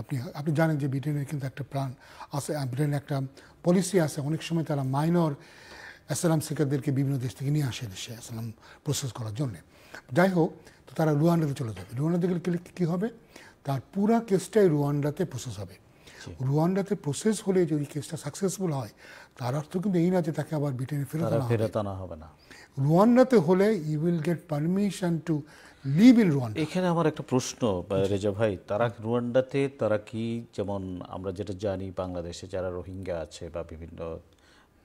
Speaker 2: আপনি আপনি জানেন যে ব্রিটেনের কিন্তু একটা প্রাণ আছে ব্রিটেনের একটা পলিসি আছে অনেক সময় তারা মাইনর অ্যাসালাম শিকারদেরকে বিভিন্ন দেশ থেকে নিয়ে আসে দেশে অ্যাসালাম প্রসেস করার জন্য যাই হোক তো তারা রুয়ান্ডাতে চলে যাবে রুয়ান্ডাতে গেলে কী হবে তার পুরা কেসটাই রুয়ান্ডাতে প্রসেস হবে রুয়ান্ডাতে প্রসেস হলে যদি কেসটা সাকসেসফুল হয় তার অর্থ কিন্তু এই না যে তাকে আবার ব্রিটেনে ফেরত আনা হবে না রুয়ান্ডাতে হলে you will get permission to live in Rwanda
Speaker 1: এখানে আমার একটা প্রশ্ন রেজা ভাই তারা রুয়ান্ডাতে তারা কি যেমন আমরা যেটা জানি বাংলাদেশে যারা রোহিঙ্গা আছে বা বিভিন্ন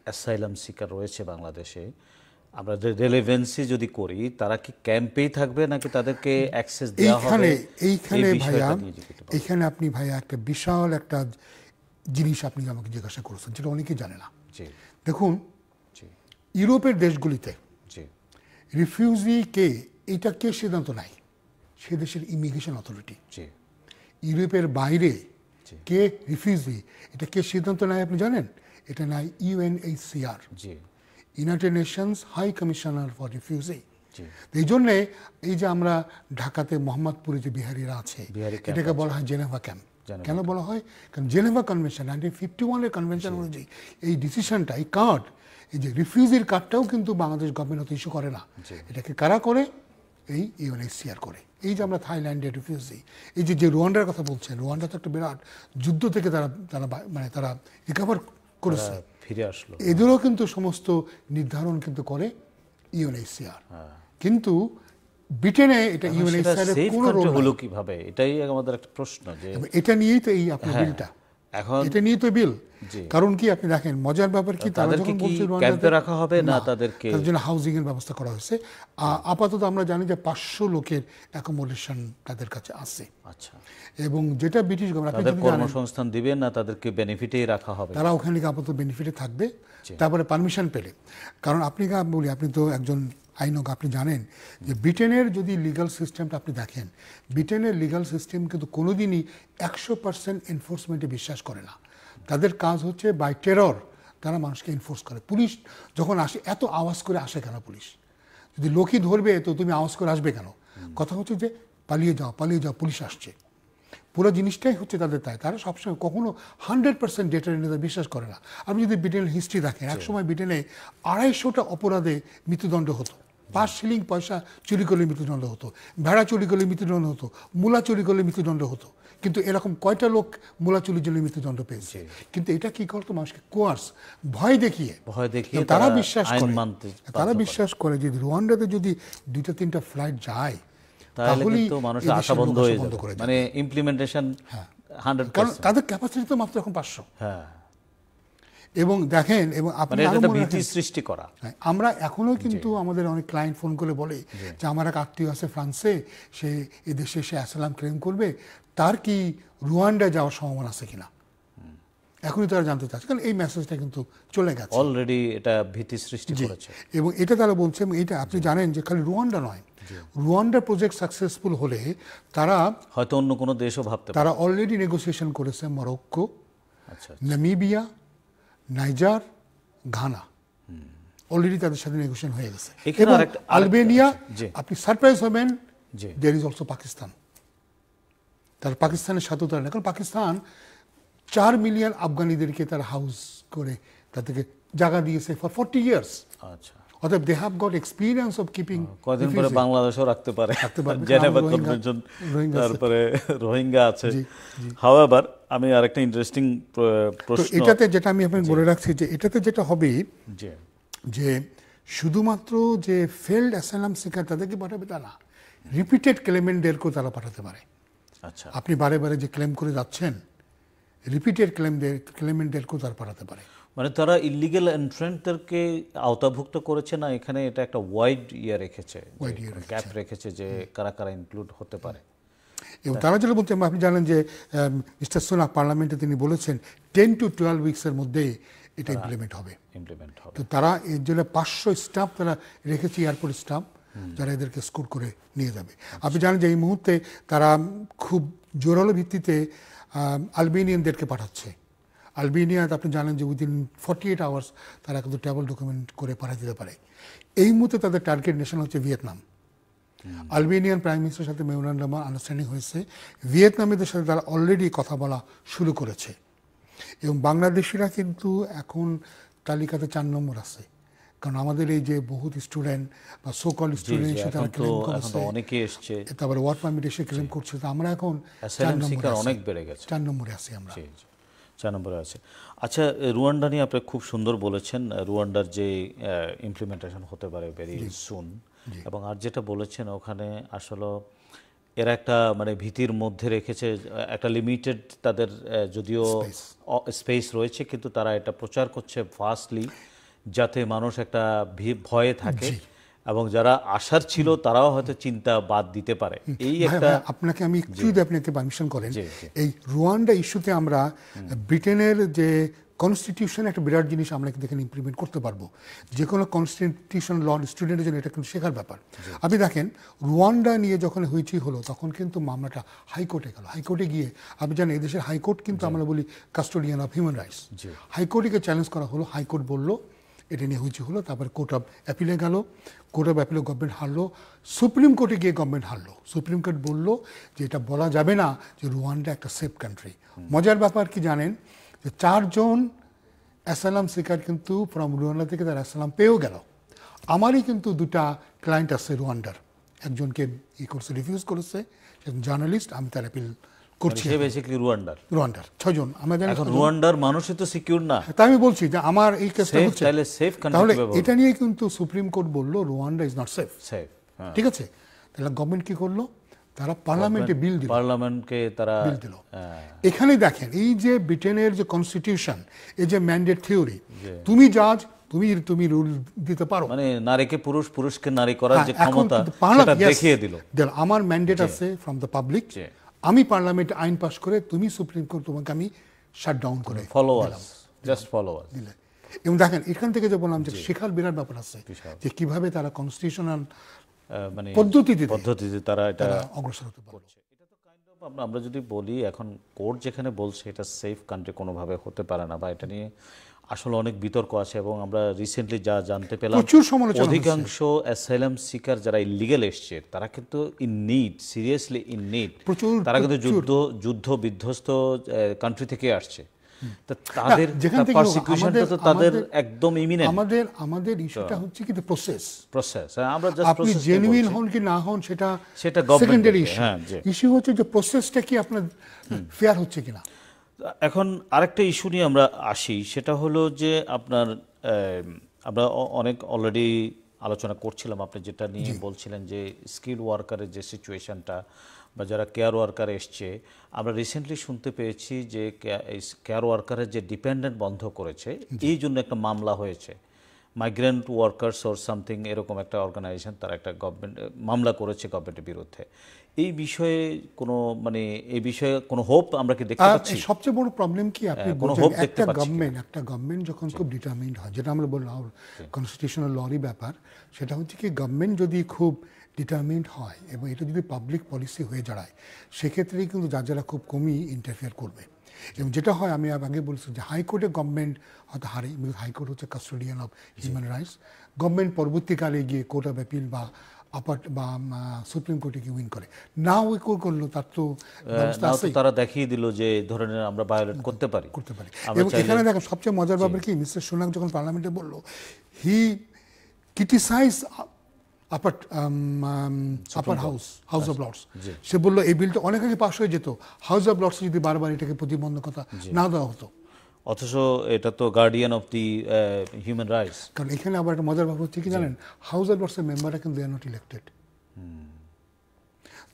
Speaker 1: অ্যাসাইলাম শিকার রয়েছে বাংলাদেশে আমরা রেলেভেন্সি যদি করি তারা কি ক্যাম্পেই থাকবে নাকি তাদেরকে অ্যাক্সেস দেওয়া হবে এইখানে ভাইয়া
Speaker 2: এখানে আপনি ভাইয়া একটা বিশাল একটা জিনিস আপনি আমাকে জিজ্ঞাসা করেছেন যেটা অনেকে জানে না দেখুন ইউরোপের দেশগুলিতে রিফিউজিকে এটা কে সিদ্ধান্ত নেয় সে দেশের ইমিগ্রেশন অথরিটি ইউরোপের বাইরে কে রিফিউজি এটা কে সিদ্ধান্ত নেয় আপনি জানেন এটা নেয় UNHCR United Nations High Commissioner for refugee এই জন্যে এই যে আমরা ঢাকাতে মোহাম্মদপুরে যে বিহারিরা আছে এটাকে বলা হয় জেনেভা ক্যাম্প কেন বলা হয় কারণ জেনেভা কনভেনশন নাইনটিন ফিফটি ওয়ানের কনভেনশন অনুযায়ী এই ডিসিশনটা এই কার্ড এই যে রিফিউজির কার্ডটাও কিন্তু বাংলাদেশ গভর্নমেন্ট ইস্যু করে না এটাকে কারা করে এই ইউএনএসিআর করে এই যে আমরা থাইল্যান্ডে রিফিউজি এই যে যে রুয়ান্ডার কথা বলছেন রোয়ান্ডা তো একটা বিরাট যুদ্ধ থেকে তারা তারা মানে তারা রিকভার করেছে হ্যাঁ, ফিরে আসলো এদেরও কিন্তু সমস্ত নির্ধারণ কিন্তু করে ইউএনএসিআর হ্যাঁ। কিন্তু ব্রিটেনে এটা ইউএনএইচসিআর এর কোনো রোল হলো
Speaker 1: কিভাবে এটাই আমাদের একটা প্রশ্ন যে এটা নিয়েই তো এই আপনার হ্যাঁ। বিলটা
Speaker 2: এখন এটা নিয়ে তো বিল কারণ কি আপনি দেখেন মজার ব্যাপার কি তারা যখন ক্যাম্পে রাখা হবে না তাদেরকে জন্য হাউজিং এর ব্যবস্থা করা হয়েছে আপাতত আমরা জানি যে 500 লোকের অ্যাকোমোডেশন তাদের কাছে আছে আচ্ছা এবং যেটা ব্রিটিশ গভর্নমেন্ট তাদের কর্মসংস্থান
Speaker 1: দিবেন না তাদেরকে বেনিফিটেই রাখা হবে তারা ওখানে
Speaker 2: আপাতত বেনিফিটে থাকবে তারপরে পারমিশন পেলে কারণ আপনি বলি আপনি তো একজন আইনজ্ঞ আপনি জানেন যে ব্রিটেনের যদি লিগাল সিস্টেমটা আপনি দেখেন ব্রিটেনের লিগাল সিস্টেম কিন্তু কোনোদিনই একশো পার্সেন্ট এনফোর্সমেন্টে বিশ্বাস করে না তাদের কাজ হচ্ছে বাই টেরর তারা মানুষকে এনফোর্স করে পুলিশ যখন আসে এত আওয়াজ করে আসে কেন পুলিশ যদি লোকই ধরবে তো তুমি আওয়াজ করে আসবে কেন কথা হচ্ছে যে পালিয়ে যাও পালিয়ে যাও পুলিশ আসছে পুরো জিনিসটাই হচ্ছে তাদের তাই তারা সবসময় কখনো হান্ড্রেড পার্সেন্ট ডেটার নেতা বিশ্বাস করে না আপনি যদি ব্রিটেনের হিস্ট্রি দেখেন একসময় ব্রিটেনে আড়াইশোটা অপরাধে মৃত্যুদণ্ড হতো পাঁচ শিলিং পয়সা চুরি করলে মৃত্যুদণ্ড হতো ভেড়া চুরি করলে মৃত্যুদণ্ড হতো মূলা চুরি করলে মৃত্যুদণ্ড হতো কিন্তু এরকম কয়টা লোক মূলা চুরির জন্য মৃত্যুদণ্ড পেয়েছে কিন্তু এটা কি করতো মানুষকে কোয়ার্স ভয় দেখিয়ে ভয় দেখিয়ে তারা বিশ্বাস করে তারা বিশ্বাস করে যে রুয়ান্ডাতে যদি দুইটা তিনটা ফ্লাইট যায় তাহলে কিন্তু মানুষের আশা বন্ধ হয়ে যাবে মানে
Speaker 1: ইমপ্লিমেন্টেশন হ্যাঁ তাদের
Speaker 2: ক্যাপাসিটি তো মাত্র এখন পাঁচশো হ্যাঁ এবং দেখেন এবং আপনি মানে
Speaker 1: সৃষ্টি করা হ্যাঁ,
Speaker 2: আমরা এখনো কিন্তু আমাদের অনেক ক্লায়েন্ট ফোন করে বলে যে আমার এক আত্মীয় আছে ফ্রান্সে সে এদেশে সে অ্যাসালাম ক্লেম করবে তার কি রুয়ান্ডা যাওয়ার সম্ভাবনা আছে কিনা এখনই তারা জানতে চাচ্ছে কারণ এই মেসেজটা কিন্তু চলে
Speaker 1: গেছে অলরেডি এটা ভীতি সৃষ্টি করেছে
Speaker 2: এবং এটা তারা বলছে এটা আপনি জানেন যে খালি রুয়ান্ডা নয় রুয়ান্ডা প্রজেক্ট সাকসেসফুল হলে তারা
Speaker 1: হয়তো অন্য কোনো দেশও ভাবতে তারা
Speaker 2: অলরেডি নেগোসিয়েশন করেছে মরক্কো নামিবিয়া আচ্ছা, আচ্ছা। নাইজার ঘানা অলরেডি তাদের সাথে নেগোসিয়েশন হয়ে গেছে এবং আলবেনিয়া আপনি সারপ্রাইজ হবেন দেয়ার ইজ অলসো পাকিস্তান তার পাকিস্তানের সাথেও তারা কারণ পাকিস্তান চার মিলিয়ন আফগানিদেরকে তার হাউস করে তাদেরকে জায়গা দিয়েছে ফর ফর্টি ইয়ার্স আচ্ছা অতএব they have got experience of keeping কদিন পরে বাংলাদেশও রাখতে পারে রাখতে পারে জেনেভা কনভেনশন
Speaker 1: তারপরে রোহিঙ্গা আছে হাওয়াবার আমি আরেকটা ইন্টারেস্টিং প্রশ্ন এটাতে
Speaker 2: যেটা আমি আপনাকে বলে রাখছি যে এটাতে যেটা হবে যে শুধুমাত্র যে ফেল্ড অ্যাসাইলাম সিকার তাদেরকে পাঠাবে তা না রিপিটেড ক্লেমেন্টদেরকেও তারা পাঠাতে পারে আচ্ছা আপনি বারে বারে যে ক্লেম করে যাচ্ছেন রিপিটেড ক্লেমদের ক্লেমেন্টদেরকেও তারা পাঠাতে পারে
Speaker 1: মানে তারা ইলিগেল এন্ট্রেন্টদেরকে আওতাভুক্ত করেছে না এখানে এটা একটা ওয়াইড ইয়ে রেখেছে ওয়াইড গ্যাপ রেখেছে যে কারা কারা ইনক্লুড হতে পারে
Speaker 2: এবং তারা যেটা বলতে আপনি জানেন যে মিস্টার সোনা পার্লামেন্টে তিনি বলেছেন টেন টু টুয়েলভ উইক্সের মধ্যে এটা ইমপ্লিমেন্ট হবে তো তারা এর জন্য পাঁচশো স্টাফ তারা রেখেছে এয়ারপোর্ট স্টাফ যারা এদেরকে স্কোর করে নিয়ে যাবে আপনি জানেন যে এই মুহূর্তে তারা খুব জোরালো ভিত্তিতে আলবেনিয়ানদেরকে পাঠাচ্ছে আলবেনিয়া আপনি জানেন যে উইদিন ফর্টি এইট আওয়ার্স তারা কিন্তু ট্রাভেল ডকুমেন্ট করে পাঠিয়ে দিতে পারে এই মুহূর্তে তাদের টার্গেট নেশন হচ্ছে ভিয়েতনাম আলবেনিয়ান প্রাইম মিনিস্টারের সাথে মেমোরান্ডাম আন্ডারস্ট্যান্ডিং হয়েছে ভিয়েতনামিদের সাথে তারা অলরেডি কথা বলা শুরু করেছে এবং বাংলাদেশিরা কিন্তু এখন তালিকাতে চার নম্বর আছে কারণ আমাদের এই যে বহু স্টুডেন্ট বা সোকল স্টুডেন্ট এসে ক্লেম করছে অনেকে এসছে তারপরে ওয়ার্ক পারমিট এসে ক্লেম করছে তো আমরা এখন চার নম্বরে অনেক বেড়ে গেছে চার নম্বরে আছি আমরা
Speaker 1: চার নম্বরে আছে আচ্ছা রুয়ান্ডা নিয়ে আপনি খুব সুন্দর বলেছেন রুয়ান্ডার যে ইমপ্লিমেন্টেশন হতে পারে ভেরি সুন এবং আর যেটা বলেছেন ওখানে আসলে এরা একটা মানে ভীতির মধ্যে রেখেছে একটা লিমিটেড তাদের যদিও স্পেস রয়েছে কিন্তু তারা এটা প্রচার করছে ফাস্টলি যাতে মানুষ একটা ভয়ে থাকে এবং যারা আসার ছিল তারাও হয়তো চিন্তা বাদ দিতে পারে এই একটা
Speaker 2: আপনাকে আমি একটু যদি আপনি পারমিশন করেন এই রুয়ান্ডা ইস্যুতে আমরা ব্রিটেনের যে কনস্টিটিউশনে একটা বিরাট জিনিস আমরা কিন্তু এখানে ইমপ্লিমেন্ট করতে পারবো যে কোনো কনস্টিটিউশন ল স্টুডেন্টের জন্য এটা কিন্তু শেখার ব্যাপার আপনি দেখেন রুয়ান্ডা নিয়ে যখন হয়েছি হলো তখন কিন্তু মামলাটা হাইকোর্টে গেল হাইকোর্টে গিয়ে আপনি জানেন এদেশের হাইকোর্ট কিন্তু আমরা বলি কাস্টোডিয়ান অফ হিউম্যান রাইটস হাইকোর্টকে চ্যালেঞ্জ করা হলো হাইকোর্ট বলল এটা নিয়ে হয়েছে হলো তারপরে কোর্ট অফ অ্যাপিলে গেল কোর্ট অফ অ্যাপিলে গভর্নমেন্ট হারলো সুপ্রিম কোর্টে গিয়ে গভর্নমেন্ট হারলো সুপ্রিম কোর্ট বলল যে এটা বলা যাবে না যে রুয়ান্ডা একটা সেফ কান্ট্রি মজার ব্যাপার কি জানেন চারজন অ্যাসালাম শিকার কিন্তু ফ্রম রুয়ান্ডা থেকে তারা অ্যাসালাম পেয়েও গেল আমারই কিন্তু দুটা ক্লায়েন্ট আছে রুয়ান্ডার একজনকে ই করছে রিফিউজ করেছে জার্নালিস্ট আমি তার অ্যাপিল করছি
Speaker 1: বেসিক্যালি রুয়ান্ডার রুয়ান্ডার
Speaker 2: ছজন আমাদের এখন রুয়ান্ডার
Speaker 1: মানুষই তো সিকিউর না তাই
Speaker 2: আমি বলছি যে আমার এই কেসটা হচ্ছে
Speaker 1: তাহলে সেফ তাহলে এটা
Speaker 2: নিয়ে কিন্তু সুপ্রিম কোর্ট বলল Rwanda is not safe safe ঠিক আছে তাহলে গভর্নমেন্ট কি করলো তারা পার্লামেন্টে বিল
Speaker 1: দিল পার্লামেন্টকে তারা বিল দিল
Speaker 2: এখানে দেখেন এই যে ব্রিটেনের যে কনস্টিটিউশন এই যে ম্যান্ডেট থিওরি তুমি জাজ তুমি তুমি রুল দিতে পারো
Speaker 1: মানে নারীকে পুরুষ পুরুষকে নারী করার হ্যাঁ, যে ক্ষমতা সেটা দেখিয়ে দিল
Speaker 2: আমার ম্যান্ডেট আছে ফ্রম দ্য পাবলিক আমি পার্লামেন্টে আইন পাস করে তুমি সুপ্রিম কোর্ট তোমাকে আমি শাট ডাউন করে ফলোয়ার্স
Speaker 1: জাস্ট ফলোয়ার্স দিলে
Speaker 2: এবং দেখেন এখান থেকে যে বললাম যে শেখার বিরাট ব্যাপার আছে যে কিভাবে তারা কনস্টিটিউশনাল মানে
Speaker 1: পদ্ধতিতে পদ্ধতিতে তারা এটা
Speaker 2: অগ্রসর হতে পারছে
Speaker 1: আমরা যদি বলি এখন কোর্ট যেখানে বলছে এটা সেফ কান্ট্রি কোনোভাবে হতে পারে না বা এটা নিয়ে আসলে অনেক বিতর্ক আছে এবং আমরা রিসেন্টলি যা জানতে পেলাম প্রচুর সমালোচনা অধিকাংশ অ্যাসাইলাম সিকার যারা ইলিগাল এসছে তারা কিন্তু in need seriously in need তারা কিন্তু যুদ্ধ যুদ্ধ বিধ্বস্ত কান্ট্রি থেকে আসছে তাদের প্রসিকিউশনটা তো তাদের একদম ইমিনেন্ট আমাদের আমাদের ইস্যুটা
Speaker 2: হচ্ছে কি প্রসেস হ্যাঁ,
Speaker 1: প্রসেস আমরা জাস্ট আপনি জেনুইন হন
Speaker 2: কি না হন সেটা সেটা সেকেন্ডারি ইস্যু ইস্যু হচ্ছে যে প্রসেসটা কি আপনার ফেয়ার হচ্ছে কিনা
Speaker 1: এখন আরেকটা ইস্যু নিয়ে আমরা আসি সেটা হলো যে আপনার আমরা অনেক অলরেডি আলোচনা করছিলাম আপনি যেটা নিয়ে বলছিলেন যে স্কিল ওয়ার্কারের যে সিচুয়েশনটা বা যারা কেয়ার ওয়ার্কার এসছে আমরা রিসেন্টলি শুনতে পেয়েছি যে কেয়ার ওয়ার্কারের যে ডিপেন্ডেন্ট বন্ধ করেছে এই জন্য একটা মামলা হয়েছে মাইগ্রেন্ট ওয়ার্কার্স ওর সামথিং এরকম একটা অর্গানাইজেশন তারা একটা গভর্নমেন্ট মামলা করেছে গভর্নমেন্টের বিরুদ্ধে এই বিষয়ে কোনো মানে এই বিষয়ে কোনো হোপ আমরা কি দেখতে পাচ্ছি সবচেয়ে বড়
Speaker 2: প্রবলেম কি আপনি হ্যাঁ, একটা গভর্নমেন্ট একটা গভর্নমেন্ট যখন খুব ডিটারমাইন্ড হয় যেটা আমরা বললাম কনস্টিটিউশনাল লরি ব্যাপার সেটা হচ্ছে কি গভর্নমেন্ট যদি খুব ডিটারমিন্ড হয় এবং এটা যদি পাবলিক পলিসি হয়ে দাঁড়ায় সেক্ষেত্রে কিন্তু যার যারা খুব কমই ইন্টারফেয়ার করবে এবং যেটা হয় আমি আগে বলছি যে হাইকোর্টে গভর্নমেন্ট হয়তো হারে হাইকোর্ট হচ্ছে custodian of human rights government পরবর্তীকালে গিয়ে কোর্ট অফ অ্যাপিল বা আপার বা সুপ্রিম কোর্টে কি উইন করে না উই করলো তার তো
Speaker 1: তারা দেখিয়ে দিল যে ধরনের আমরা ভায়োলেট করতে পারি করতে পারি এবং এখানে
Speaker 2: দেখো সবচেয়ে মজার ব্যাপার কি মিস্টার সোনাক যখন পার্লামেন্টে বললো he criticise upper upper house house of lords সে বললো এই বিলটা অনেক আগে পাশ হয়ে যেত হাউস অফ লর্ডস যদি বারবার এটাকে প্রতিবন্ধকতা না দেওয়া হতো
Speaker 1: অথচ এটা তো guardian of the human rights
Speaker 2: কারণ এখানে আবার একটা মজার ব্যাপার হচ্ছে কি জানেন হাউস অফ লর্ডসের মেম্বাররা কিন্তু দে আর নট ইলেক্টেড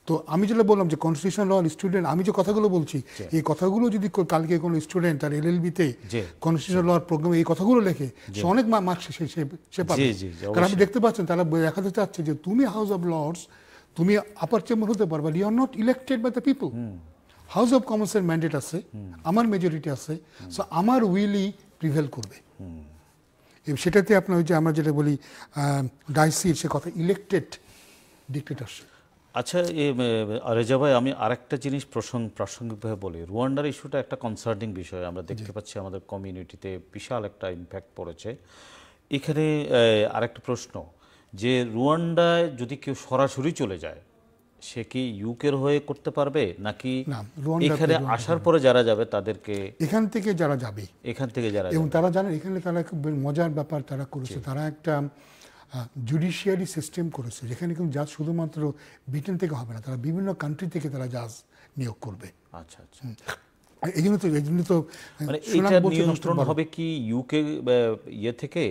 Speaker 2: তো আমি যেটা বললাম যে কনস্টিটিউশন ল স্টুডেন্ট আমি যে কথাগুলো বলছি এই কথাগুলো যদি কালকে কোনো স্টুডেন্ট তার এল এলবিতে কনস্টিটিউশন লর প্রোগ্রামে এই কথাগুলো লেখে সে অনেক মার্কস সে পাবে কারণ আপনি দেখতে পাচ্ছেন তারা দেখাতে চাচ্ছে যে তুমি হাউস অফ লর্ডস তুমি আপার চেম্বার হতে পারবা you are not elected by the people house of কমার্সের ম্যান্ডেট আছে আমার মেজরিটি আছে সো আমার উইলই প্রিভেল করবে সেটাতে আপনার ওই যে আমরা যেটা বলি ডাইসির সে কথা ইলেক্টেড ডিক্টেটরশিপ
Speaker 1: আচ্ছা রেজা ভাই আমি আরেকটা জিনিস প্রসঙ্গ প্রাসঙ্গিকভাবে বলি রুয়ান্ডার ইস্যুটা একটা কনসার্নিং বিষয় আমরা দেখতে পাচ্ছি আমাদের কমিউনিটিতে বিশাল একটা ইম্প্যাক্ট পড়েছে এখানে আরেকটা প্রশ্ন যে রুয়ান্ডায় যদি কেউ সরাসরি চলে যায় সে কি ইউকের হয়ে করতে পারবে নাকি এখানে আসার পরে যারা যাবে তাদেরকে এখান থেকে যারা যাবে এখান থেকে যারা এবং
Speaker 2: তারা জানেন এখানে তারা মজার ব্যাপার তারা করেছে তারা একটা জুডিশিয়ারি হ্যাঁ, সিস্টেম করেছে যেখানে কিন্তু জাজ শুধুমাত্র ব্রিটেন থেকে হবে না তারা বিভিন্ন কান্ট্রি থেকে তারা জাজ নিয়োগ করবে আচ্ছা আচ্ছা, আচ্ছা এই জন্য তো এই জন্য তো মানে নিয়ন্ত্রণ
Speaker 1: হবে কি ইউকে ইয়ে থেকে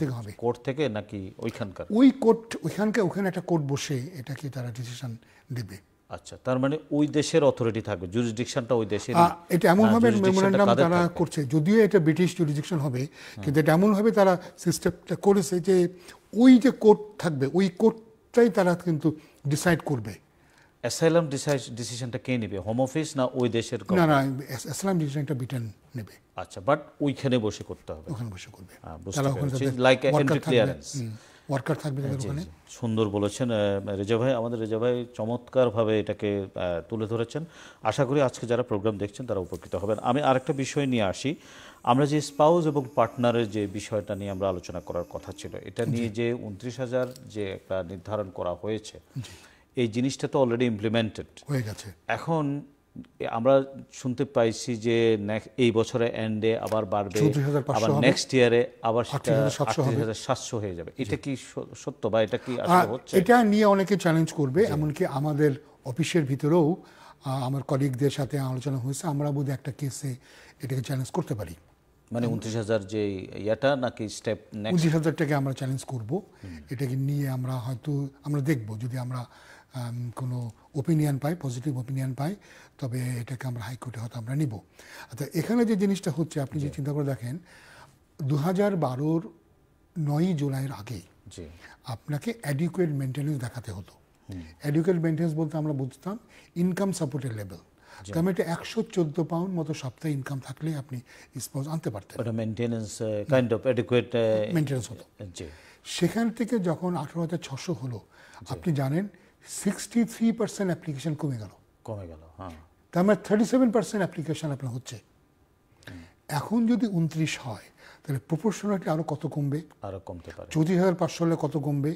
Speaker 1: থেকে হবে কোর্ট থেকে নাকি ওইখানকার
Speaker 2: ওই কোর্ট ওইখানকার ওখানে একটা কোর্ট বসে এটাকে তারা ডিসিশন দেবে
Speaker 1: আচ্ছা তার মানে ওই দেশের অথরিটি থাকবে জুরিসডিকশনটা ওই দেশের এটা এমন ভাবে হ্যাঁ, মেমোরেন্ডাম তারা
Speaker 2: করছে যদিও এটা ব্রিটিশ জুরিসডিকশন হবে কিন্তু এটা এমন ভাবে তারা সিস্টেমটা করেছে যে ওই যে কোর্ট থাকবে ওই কোর্টটাই তারা কিন্তু ডিসাইড করবে
Speaker 1: অ্যাসাইলাম ডিসিশনটা কে নেবে হোম অফিস না ওই দেশের না না
Speaker 2: অ্যাসাইলাম ডিসিশনটা ব্রিটেন
Speaker 1: নেবে আচ্ছা বাট ওইখানে বসে করতে হবে ওখানে বসে করবে লাইক এন্ট্রি ক্লিয়ারেন্স ওয়ার্কার থাকবে তাদের ওখানে সুন্দর বলেছেন রেজা ভাই আমাদের রেজা ভাই চমৎকারভাবে এটাকে তুলে ধরেছেন আশা করি আজকে যারা প্রোগ্রাম দেখছেন তারা উপকৃত হবেন আমি আরেকটা বিষয় নিয়ে আসি আমরা যে স্পাউজ এবং পার্টনারের যে বিষয়টা নিয়ে আমরা আলোচনা করার কথা ছিল এটা নিয়ে যে উনত্রিশ হাজার যে একটা নির্ধারণ করা হয়েছে এই জিনিসটা তো অলরেডি ইমপ্লিমেন্টেড হয়ে গেছে এখন আমরা শুনতে পাইছি যে এই বছরে এন্ডে আবার বাড়বে আবার নেক্সট ইয়ারে আবার সাতশো হয়ে যাবে এটা কি সত্য বা এটা কি হচ্ছে এটা
Speaker 2: নিয়ে অনেকে চ্যালেঞ্জ করবে এমনকি আমাদের অফিসের ভিতরেও আমার কলিগদের সাথে আলোচনা হয়েছে আমরা বোধহয় একটা কেসে এটাকে চ্যালেঞ্জ করতে পারি মানে উনত্রিশ
Speaker 1: হাজার যে ইয়েটা নাকি স্টেপ উনত্রিশ হাজারটাকে
Speaker 2: আমরা চ্যালেঞ্জ করব এটাকে নিয়ে আমরা হয়তো আমরা দেখব যদি আমরা কোনো ওপিনিয়ন পাই পজিটিভ ওপিনিয়ন পাই তবে এটাকে আমরা হাইকোর্টে হয়তো আমরা নিব আচ্ছা এখানে যে জিনিসটা হচ্ছে আপনি যে চিন্তা করে দেখেন দু হাজার বারোর নয়ই জুলাইয়ের আগে আপনাকে অ্যাডিকুয়েট মেনটেন্যান্স দেখাতে হতো অ্যাডিকুয়েট মেনটেন্যান্স বলতে আমরা বুঝতাম ইনকাম সাপোর্টের লেভেল কারণ একশো চোদ্দ পাউন্ড মতো সপ্তাহে ইনকাম থাকলে আপনি স্পোজ আনতে পারতেন maintenance kind of adequate maintenance হতো সেখান থেকে যখন আঠারো হাজার ছশো হলো আপনি জানেন সিক্সটি থ্রি পার্সেন্ট অ্যাপ্লিকেশন কমে গেল
Speaker 1: কমে গেল হ্যাঁ।
Speaker 2: তার মানে থার্টি সেভেন পার্সেন্ট অ্যাপ্লিকেশন আপনার হচ্ছে এখন যদি উনত্রিশ হয় তাহলে প্রপোর্শনালিটি আরও কত কমবে
Speaker 1: আরও কমতে পারে
Speaker 2: চৌত্রিশ হাজার পাঁচশো হলে কত কমবে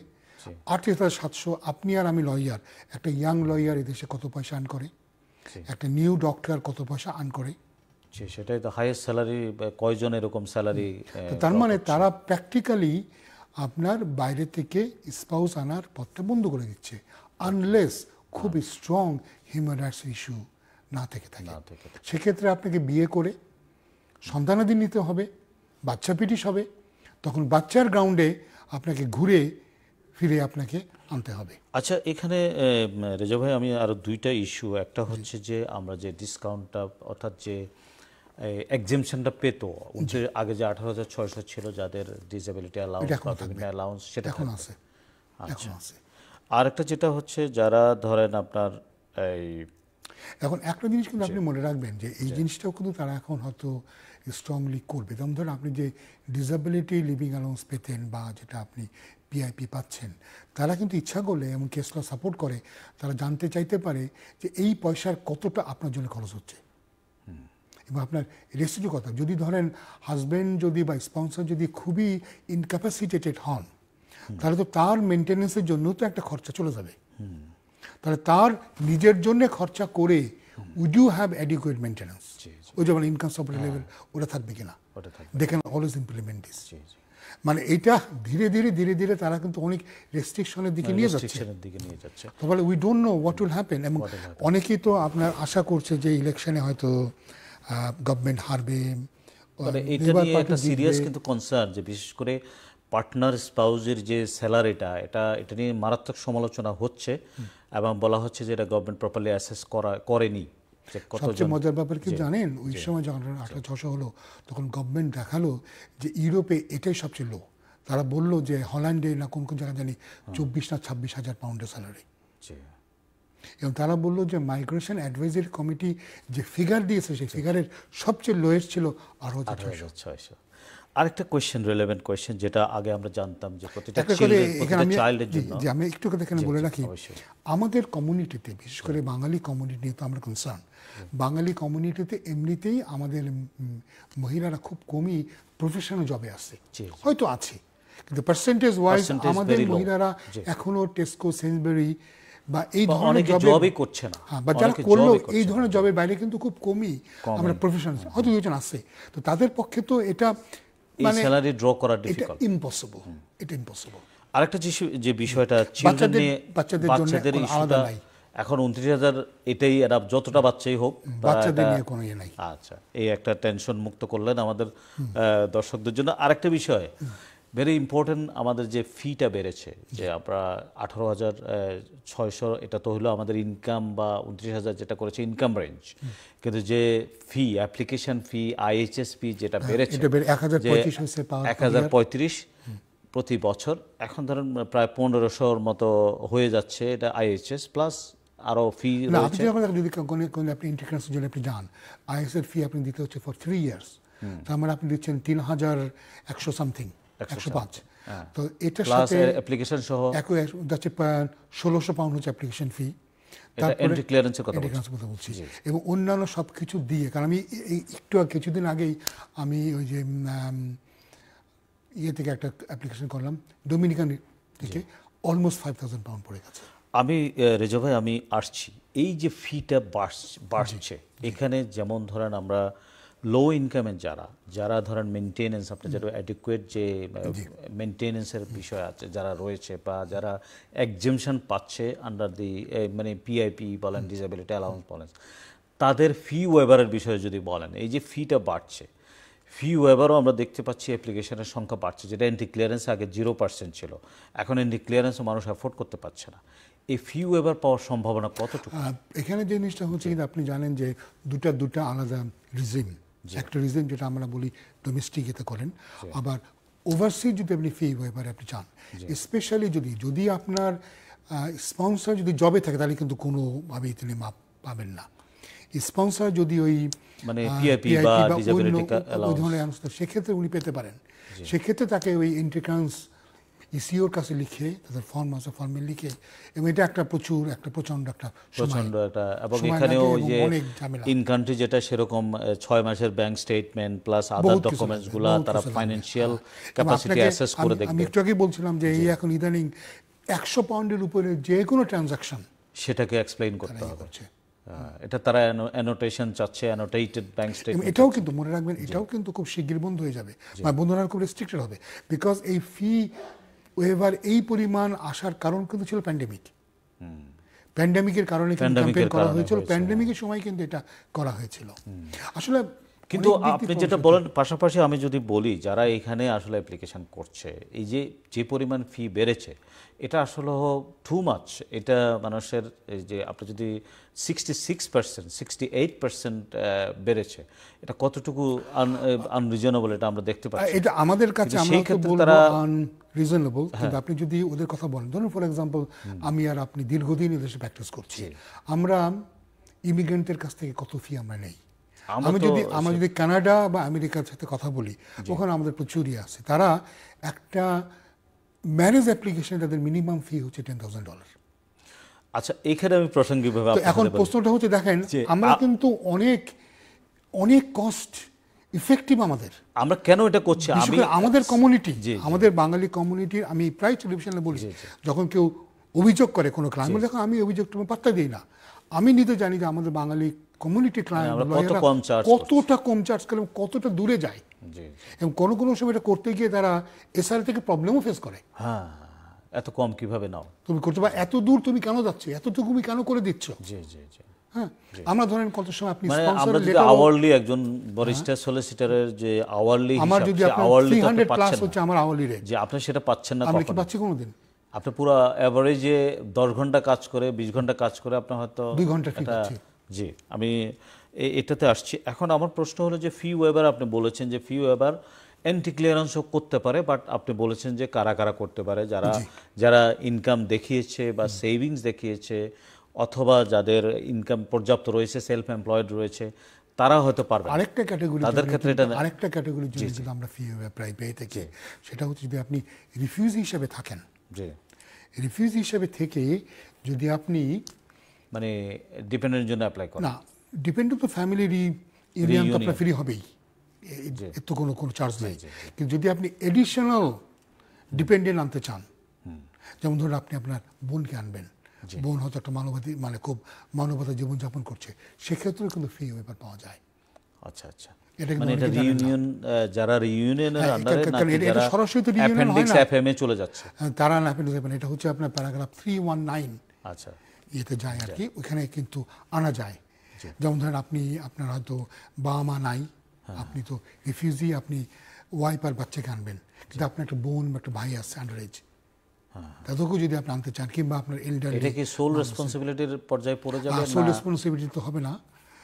Speaker 2: আটত্রিশ হাজার সাতশো আপনি আর আমি লয়ার একটা ইয়াং লয়ার এদেশে কত পয়সা আন করে একটা নিউ ডক্টর কত পয়সা আন করে
Speaker 1: সেটাই তো হাইয়েস্ট স্যালারি কয়জন এরকম স্যালারি তার মানে
Speaker 2: তারা প্র্যাকটিক্যালি আপনার বাইরে থেকে স্পাউস আনার পথটা বন্ধ করে দিচ্ছে আনলেস খুবই স্ট্রং হিউম্যান রাইটস ইস্যু না থেকে থাকে সেক্ষেত্রে আপনাকে বিয়ে করে সন্তানাদি নিতে হবে বাচ্চা পিটিস হবে তখন বাচ্চার গ্রাউন্ডে আপনাকে ঘুরে ফিরে আপনাকে আনতে হবে
Speaker 1: আচ্ছা এখানে রেজা ভাই আমি আরও দুইটা ইস্যু একটা হচ্ছে যে আমরা যে ডিসকাউন্টটা অর্থাৎ যে এক্সেমশনটা পেত যে আগে যে আঠারো হাজার ছয়শো ছিল যাদের ডিসেবিলিটি অ্যালাউন্স সেটা এখন আছে আচ্ছা আছে আরেকটা যেটা হচ্ছে যারা ধরেন আপনার এই
Speaker 2: এখন একটা জিনিস কিন্তু আপনি মনে রাখবেন যে এই জিনিসটাও কিন্তু তারা এখন হয়তো স্ট্রংলি করবে যেমন ধরুন আপনি যে ডিসেবিলিটি লিভিং অ্যালাউন্স পেতেন বা যেটা আপনি পিআইপি পাচ্ছেন তারা কিন্তু ইচ্ছা করলে এমন কেসটা সাপোর্ট করে তারা জানতে চাইতে পারে যে এই পয়সার কতটা আপনার জন্য খরচ হচ্ছে এবং আপনার রেসিডিও কথা যদি ধরেন হাজব্যান্ড যদি বা স্পন্সর যদি খুবই ইনক্যাপাসিটেটেড হন তাহলে তো তার মেনটেনেন্সের জন্য তো একটা খরচা চলে যাবে তাহলে তার নিজের জন্য খরচা করে would you have adequate maintenance ওই যেমন ইনকাম সাপোর্ট লেভেল ওটা থাকবে কিনা they can always implement this মানে এটা ধীরে ধীরে ধীরে ধীরে তারা কিন্তু অনেক রেস্ট্রিকশনের দিকে নিয়ে
Speaker 1: যাচ্ছে
Speaker 2: তাহলে we don't know what will happen এবং অনেকেই তো আপনার আশা করছে যে ইলেকশনে হয়তো গভর্নমেন্ট হারবে এটা নিয়ে একটা সিরিয়াস কিন্তু
Speaker 1: কনসার্ন যে বিশেষ করে পার্টনার স্পাউজের যে স্যালারিটা এটা এটা নিয়ে মারাত্মক সমালোচনা হচ্ছে এবং বলা হচ্ছে যে এটা গভর্নমেন্ট প্রপারলি অ্যাসেস করা করেনি সবচেয়ে মজার ব্যাপার কি জানেন
Speaker 2: ওই সময় যখন আঠারো ছশো হলো তখন গভর্নমেন্ট দেখালো যে ইউরোপে এটাই সবচেয়ে লো তারা বললো যে হল্যান্ডে না কোন কোন জায়গায় জানি চব্বিশ না ছাব্বিশ হাজার পাউন্ডের স্যালারি এবং তারা বলল যে মাইগ্রেশন অ্যাডভাইজারি কমিটি যে ফিগার দিয়েছে সেই ফিগারের সবচেয়ে লোয়েস্ট ছিল আরও হাজার
Speaker 1: ছয়শো আরেকটা কোয়েশ্চেন রিলেভেন্ট কোয়েশ্চেন যেটা আগে আমরা জানতাম যে
Speaker 2: প্রতিটা চাইল্ডের জন্য আমি একটু এখানে বলে রাখি আমাদের কমিউনিটিতে বিশেষ করে বাঙালি কমিউনিটি নিয়ে তো আমরা কনসার্ন বাঙালি কমিউনিটিতে এমনিতেই আমাদের মহিলারা খুব কমই প্রফেশনাল জবে আসে হয়তো আছে কিন্তু পার্সেন্টেজ ওয়াইজ আমাদের মহিলারা এখনো টেস্কো সেন্সবেরি বা এই ধরনের জবে করছে
Speaker 1: না হ্যাঁ বা যারা করলো
Speaker 2: এই ধরনের জবের বাইরে কিন্তু খুব কমই আমরা প্রফেশনাল হয়তো দুজন আছে তো তাদের পক্ষে তো এটা
Speaker 1: স্যালারি মানে ড্র করা ডিফিকাল্ট
Speaker 2: ইম্পসিবল এটা ইম্পসিবল
Speaker 1: আরেকটা যে বিষয়টা চিলড্রেন নিয়ে বাচ্চাদের ইস্যুটা এখন উনত্রিশ হাজার এটাই এরা যতটা বাচ্চাই হোক বাচ্চাদের নিয়ে কোনো ইয়ে নাই আচ্ছা এই একটা টেনশন মুক্ত করলেন আমাদের দর্শকদের জন্য আরেকটা বিষয় ভেরি ইম্পর্টেন্ট আমাদের যে ফিটা বেড়েছে যে আমরা আঠারো হাজার ছয়শো এটা তো হলো আমাদের ইনকাম বা উনত্রিশ হাজার যেটা করেছে ইনকাম রেঞ্জ কিন্তু যে ফি অ্যাপ্লিকেশন ফি আইএইচএস ফি যেটা হ্যাঁ, বেড়েছে এক হাজার পঁয়ত্রিশ প্রতি বছর এখন ধরেন প্রায় পনেরোশোর মতো হয়ে যাচ্ছে এটা আইএইচএস প্লাস আরও ফি আপনি
Speaker 2: যদি আপনি ইন্টিগ্রেশন জন্য আপনি যান আইএসএর ফি আপনি দিতে হচ্ছে ফর থ্রি ইয়ার্স তার মানে আপনি দিচ্ছেন তিন হাজার একশো সামথিং একশো পাঁচ হ্যাঁ। তো এটার সাথে অ্যাপ্লিকেশন সহ যাচ্ছে ষোলোশো পাউন্ড হচ্ছে অ্যাপ্লিকেশন ফি এবং অন্যান্য সব কিছু দিয়ে কারণ আমি একটু কিছুদিন আগেই আমি ওই যে ইয়ে থেকে একটা অ্যাপ্লিকেশন করলাম ডোমিনিকান থেকে অলমোস্ট ফাইভ থাউজেন্ড পাউন্ড পড়ে গেছে
Speaker 1: আমি রেজা ভাই আমি আসছি এই যে ফিটা বাড়ছে এখানে যেমন ধরেন আমরা লো ইনকামের যারা যারা ধরেন মেনটেনেন্স আপনার যেটা অ্যাডিকুয়েট যে মেনটেনেন্সের বিষয় আছে যারা রয়েছে বা যারা একজেমশন পাচ্ছে আন্ডার দি মানে পিআইপি বলেন ডিসেবিলিটি অ্যালাউন্স বলেন তাদের ফি ওয়েবারের বিষয়ে যদি বলেন এই যে ফিটা বাড়ছে ফি ওয়েবারও আমরা দেখতে পাচ্ছি অ্যাপ্লিকেশনের সংখ্যা বাড়ছে যেটা এন্ট্রি ক্লিয়ারেন্স আগে জিরো পার্সেন্ট ছিল এখন এন্ট্রি ক্লিয়ারেন্সও মানুষ অ্যাফোর্ড করতে পারছে না এই ফি ওয়েবার পাওয়ার সম্ভাবনা কতটুকু
Speaker 2: এখানে জিনিসটা হচ্ছে কিন্তু আপনি জানেন যে দুটা দুটা আলাদা রিজিম সেক্টরিজম যেটা আমরা বলি ডোমেস্টিক এতে করেন আবার ওভারসিজ যদি আপনি ফি ওয়েবার আপনি চান স্পেশালি যদি যদি আপনার স্পন্সর যদি জবে থাকে তাহলে কিন্তু কোনোভাবেই তিনি মাপ পাবেন না স্পন্সর যদি ওই মানে সেক্ষেত্রে উনি পেতে পারেন সেক্ষেত্রে তাকে ওই ইন্ট্রিকান্স ইসিওর e কাছে লিখে তাদের ফর্ম আছে ফর্মে লিখে এবং এটা একটা প্রচুর একটা প্রচন্ড একটা প্রচন্ড একটা এবং এখানেও যে
Speaker 1: ইন কান্ট্রি যেটা সেরকম ছয় মাসের bank statement plus other documents গুলো তারা ফাইন্যান্সিয়াল ক্যাপাসিটি অ্যাসেস করে দেখবে আমি
Speaker 2: একটু আগে বলছিলাম যে এই এখন ইদানিং একশো পাউন্ডের উপরে যে কোনো ট্রানজাকশন
Speaker 1: সেটাকে এক্সপ্লেইন করতে হবে হ্যাঁ, এটা তারা অ্যানোটেশন চাচ্ছে অ্যানোটেটেড ব্যাংক স্টেটমেন্ট এটাও কিন্তু
Speaker 2: মনে রাখবেন এটাও কিন্তু খুব শিগগির বন্ধ হয়ে যাবে বা বন্ধ হওয়ার খুব রেস্ট্রিক্টেড হবে বিকজ এই ফি এবার এই পরিমাণ আসার কারণ কিন্তু ছিল প্যান্ডেমিক প্যান্ডেমিকের কারণে কিন্তু করা হয়েছিল প্যান্ডেমিকের সময় কিন্তু এটা করা হয়েছিল আসলে
Speaker 1: কিন্তু আপনি যেটা বলেন পাশাপাশি আমি যদি বলি যারা এখানে আসলে অ্যাপ্লিকেশন করছে এই যে যে পরিমাণ ফি বেড়েছে এটা আসলে টু মাচ এটা মানুষের যে আপনি যদি sixty six percent sixty eight percent বেড়েছে এটা কতটুকু আনরিজনেবল এটা আমরা দেখতে পাচ্ছি এটা আমাদের কাছে সেই ক্ষেত্রে
Speaker 2: রিজনেবল হ্যাঁ। কিন্তু আপনি যদি ওদের কথা বলেন ধরুন ফর এক্সাম্পল আমি আর আপনি দীর্ঘদিন এদেশে প্র্যাকটিস করছি আমরা ইমিগ্রেন্টের কাছ থেকে কত ফি আমরা নেই আমি যদি আমরা যদি কানাডা বা আমেরিকার সাথে কথা বলি ওখানে আমাদের প্রচুরই আছে তারা একটা ম্যারেজ অ্যাপ্লিকেশন তাদের মিনিমাম ফি হচ্ছে টেন থাউজেন্ড ডলার
Speaker 1: আচ্ছা এখানে আমি প্রসঙ্গিকভাবে এখন প্রশ্নটা
Speaker 2: হচ্ছে দেখেন আমরা কিন্তু অনেক অনেক কস্ট ইফেক্টিভ আমাদের
Speaker 1: আমরা কেন এটা করছি আমাদের
Speaker 2: কমিউনিটি আমাদের বাঙালি কমিউনিটির আমি প্রায় টেলিভিশনে বলি যখন কেউ অভিযোগ করে কোনো ক্লাইমেট দেখো আমি অভিযোগ তুমি পাত্তা দিই না আমি নিতে জানি যে আমাদের বাঙালি মানে কমিউনিটি ক্লায়েন্ট কতটা কম চার্জ করে কতটা দূরে যায় এবং কোন কোন সময় এটা করতে গিয়ে তারা এসআর থেকে প্রবলেমও ফেস করে
Speaker 1: হ্যাঁ এত কম কিভাবে নাও
Speaker 2: তুমি করতে বা এত দূর তুমি কেন যাচ্ছ এতটুকু তুমি কেন করে দিচ্ছ জি জি জি হ্যাঁ আমরা ধরেন কত সময় আপনি মানে যদি আওয়ারলি
Speaker 1: একজন বরিষ্ঠ হ্যাঁ। সলিসিটরের যে আওয়ারলি আমার যদি আওয়ারলি 300 প্লাস হচ্ছে আমার আওয়ারলি যে আপনি সেটা পাচ্ছেন না কখনো কি পাচ্ছি কোনোদিন আপনি পুরো এভারেজে 10 ঘন্টা কাজ করে 20 ঘন্টা কাজ করে আপনি হয়তো 2 ঘন্টা জি আমি এটাতে আসছি এখন আমার প্রশ্ন হলো যে ফি ওয়েবার আপনি বলেছেন যে ফি ওয়েবার অ্যান্টি ক্লিয়ারেন্সও করতে পারে বাট আপনি বলেছেন যে কারা কারা করতে পারে যারা যারা ইনকাম দেখিয়েছে বা সেভিংস দেখিয়েছে অথবা যাদের ইনকাম পর্যাপ্ত রয়েছে সেলফ এমপ্লয়েড রয়েছে তারা হয়তো পারবে আরেকটা ক্যাটাগরি তাদের ক্ষেত্রে এটা আরেকটা
Speaker 2: ক্যাটাগরি জন্য যদি আমরা ফি প্রায় পেয়ে থাকি সেটা হচ্ছে যদি আপনি রিফিউজ হিসেবে থাকেন জি রিফিউজ হিসেবে থেকে যদি আপনি মানে
Speaker 1: ডিপেন্ডেন্টের জন্য অ্যাপ্লাই করা না
Speaker 2: ডিপেন্ডেন্ট তো ফ্যামিলি
Speaker 1: ইউনিয়ন তো আপনার ফ্রি
Speaker 2: হবেই এত কোনো কোনো চার্জ নেই কিন্তু যদি আপনি এডিশনাল ডিপেন্ডেন্ট আনতে চান যেমন ধরুন আপনি আপনার বোনকে আনবেন বোন হয়তো একটা মানবাধি মানে খুব মানবতা জীবনযাপন করছে সেক্ষেত্রে কিন্তু ফ্রি ওয়েপার পাওয়া যায় আচ্ছা আচ্ছা তারা এটা হচ্ছে আপনার প্যারাগ্রাফ থ্রি ওয়ান নাইন আচ্ছা ইয়েতে যায় আর কি ওইখানে কিন্তু আনা যায় যেমন ধরেন আপনি আপনার হয়তো বাবা মা নাই হ্যাঁ। আপনি তো রিফিউজি আপনি ওয়াইফ আর বাচ্চাকে আনবেন কিন্তু আপনার একটা বোন বা একটা ভাই আছে আন্ডার হ্যাঁ, এজ হ্যাঁ। তাদেরকেও যদি আপনি আনতে চান কিংবা আপনার এল্ডার এটা কি সোল রেসপন্সিবিলিটির
Speaker 1: পর্যায়ে পড়ে যাবে সোল
Speaker 2: রেসপন্সিবিলিটি তো হবে না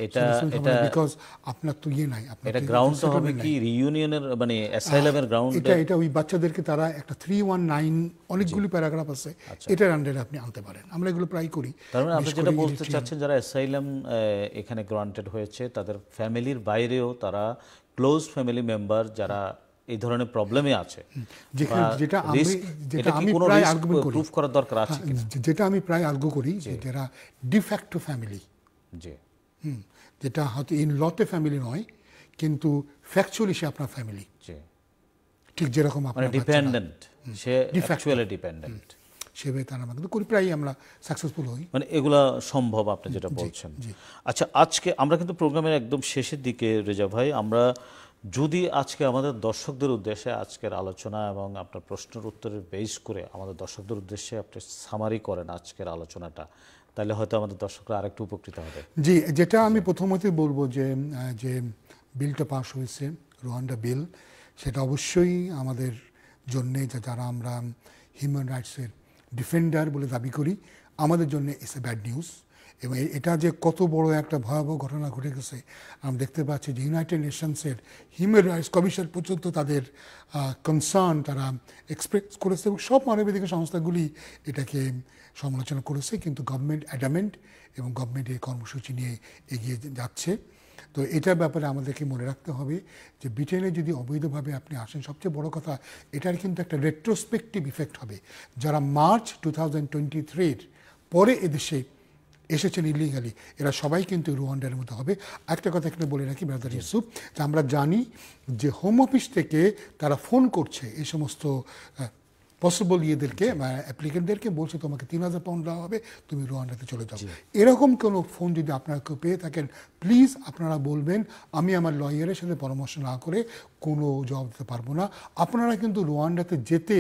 Speaker 2: এটা এটা বিকজ আপনার তো ইয়ে নাই আপনার এটা গ্রাউন্ড তো হবে কি
Speaker 1: রিইউনিয়নের মানে অ্যাসাইলামের গ্রাউন্ড
Speaker 2: প্যারাগ্রাফ আছে আচ্ছা। এটার আন্ডারে আপনি আনতে পারেন আমরা এগুলো প্রায় করি মানে আপনি যেটা বলতে চাচ্ছেন
Speaker 1: যারা অ্যাসাইলাম এখানে গ্রান্টেড হয়েছে তাদের ফ্যামিলির বাইরেও তারা ক্লোজ ফ্যামিলি মেম্বার যারা এই ধরনের প্রবলেমে আছে হ্যাঁ, যেটা আমি প্রায় করার দরকার
Speaker 2: যেটা আমি প্রায় আর্গু করি যে যারা ডিফ্যাক্টো ফ্যামিলি জি হুম যেটা হয়তো ইন লটে ফ্যামিলি নয় কিন্তু ফ্যাকচুয়ালি সে আপনার ফ্যামিলি ঠিক যেরকম আপনার
Speaker 1: ডিপেন্ডেন্ট মানে সে ফ্যাকচুয়ালি ডিপেন্ডেন্ট
Speaker 2: সেভাবে তারা আমাদের করি প্রায় আমরা সাকসেসফুল হই
Speaker 1: মানে এগুলা সম্ভব আপনি যেটা বলছেন আচ্ছা আজকে আমরা কিন্তু প্রোগ্রামের একদম শেষের দিকে রেজা ভাই আমরা যদি আজকে আমাদের দর্শকদের উদ্দেশ্যে আজকের আলোচনা এবং আপনার প্রশ্নের উত্তরের বেস করে আমাদের দর্শকদের উদ্দেশ্যে আপনি সামারি করেন আজকের আলোচনাটা তাহলে হয়তো আমাদের দর্শকরা আরেকটু উপকৃত হবে
Speaker 2: জি যেটা আমি প্রথমতে বলবো যে যে বিলটা পাশ হয়েছে রোহান্ডা বিল সেটা অবশ্যই আমাদের জন্যে যারা আমরা হিউম্যান রাইটসের ডিফেন্ডার বলে দাবি করি আমাদের জন্য ইস এ ব্যাড নিউজ এবং এটা যে কত বড় একটা ভয়াবহ ঘটনা ঘটে গেছে আমরা দেখতে পাচ্ছি যে ইউনাইটেড নেশনসের হিউম্যান রাইটস কমিশন পর্যন্ত তাদের কনসার্ন তারা এক্সপ্রেস করেছে এবং সব মানবাধিকার সংস্থাগুলি এটাকে সমালোচনা করেছে কিন্তু গভর্নমেন্ট অ্যাডামেন্ট এবং গভর্নমেন্ট এই কর্মসূচি নিয়ে এগিয়ে যাচ্ছে তো এটার ব্যাপারে আমাদেরকে মনে রাখতে হবে যে ব্রিটেনে যদি অবৈধভাবে আপনি আসেন সবচেয়ে বড় কথা এটার কিন্তু একটা রেট্রোস্পেক্টিভ ইফেক্ট হবে যারা মার্চ টু থাউজেন্ড টোয়েন্টি পরে এদেশে এসেছেন ইলিগালি এরা সবাই কিন্তু রুয়ান্ডার মতো হবে একটা কথা এখানে বলে রাখি ব্রাদার ইউসুফ যে আমরা জানি যে হোম অফিস থেকে তারা ফোন করছে এই সমস্ত পসিবল ইয়েদেরকে অ্যাপ্লিকেন্টদেরকে বলছে তোমাকে তিন হাজার পাউন্ড দেওয়া হবে তুমি রুয়ান্ডাতে চলে যাও এরকম কোনো ফোন যদি আপনারা কেউ পেয়ে থাকেন প্লিজ আপনারা বলবেন আমি আমার লয়ারের সাথে পরামর্শ না করে কোনো জবাব দিতে পারবো না আপনারা কিন্তু রুয়ান্ডাতে যেতে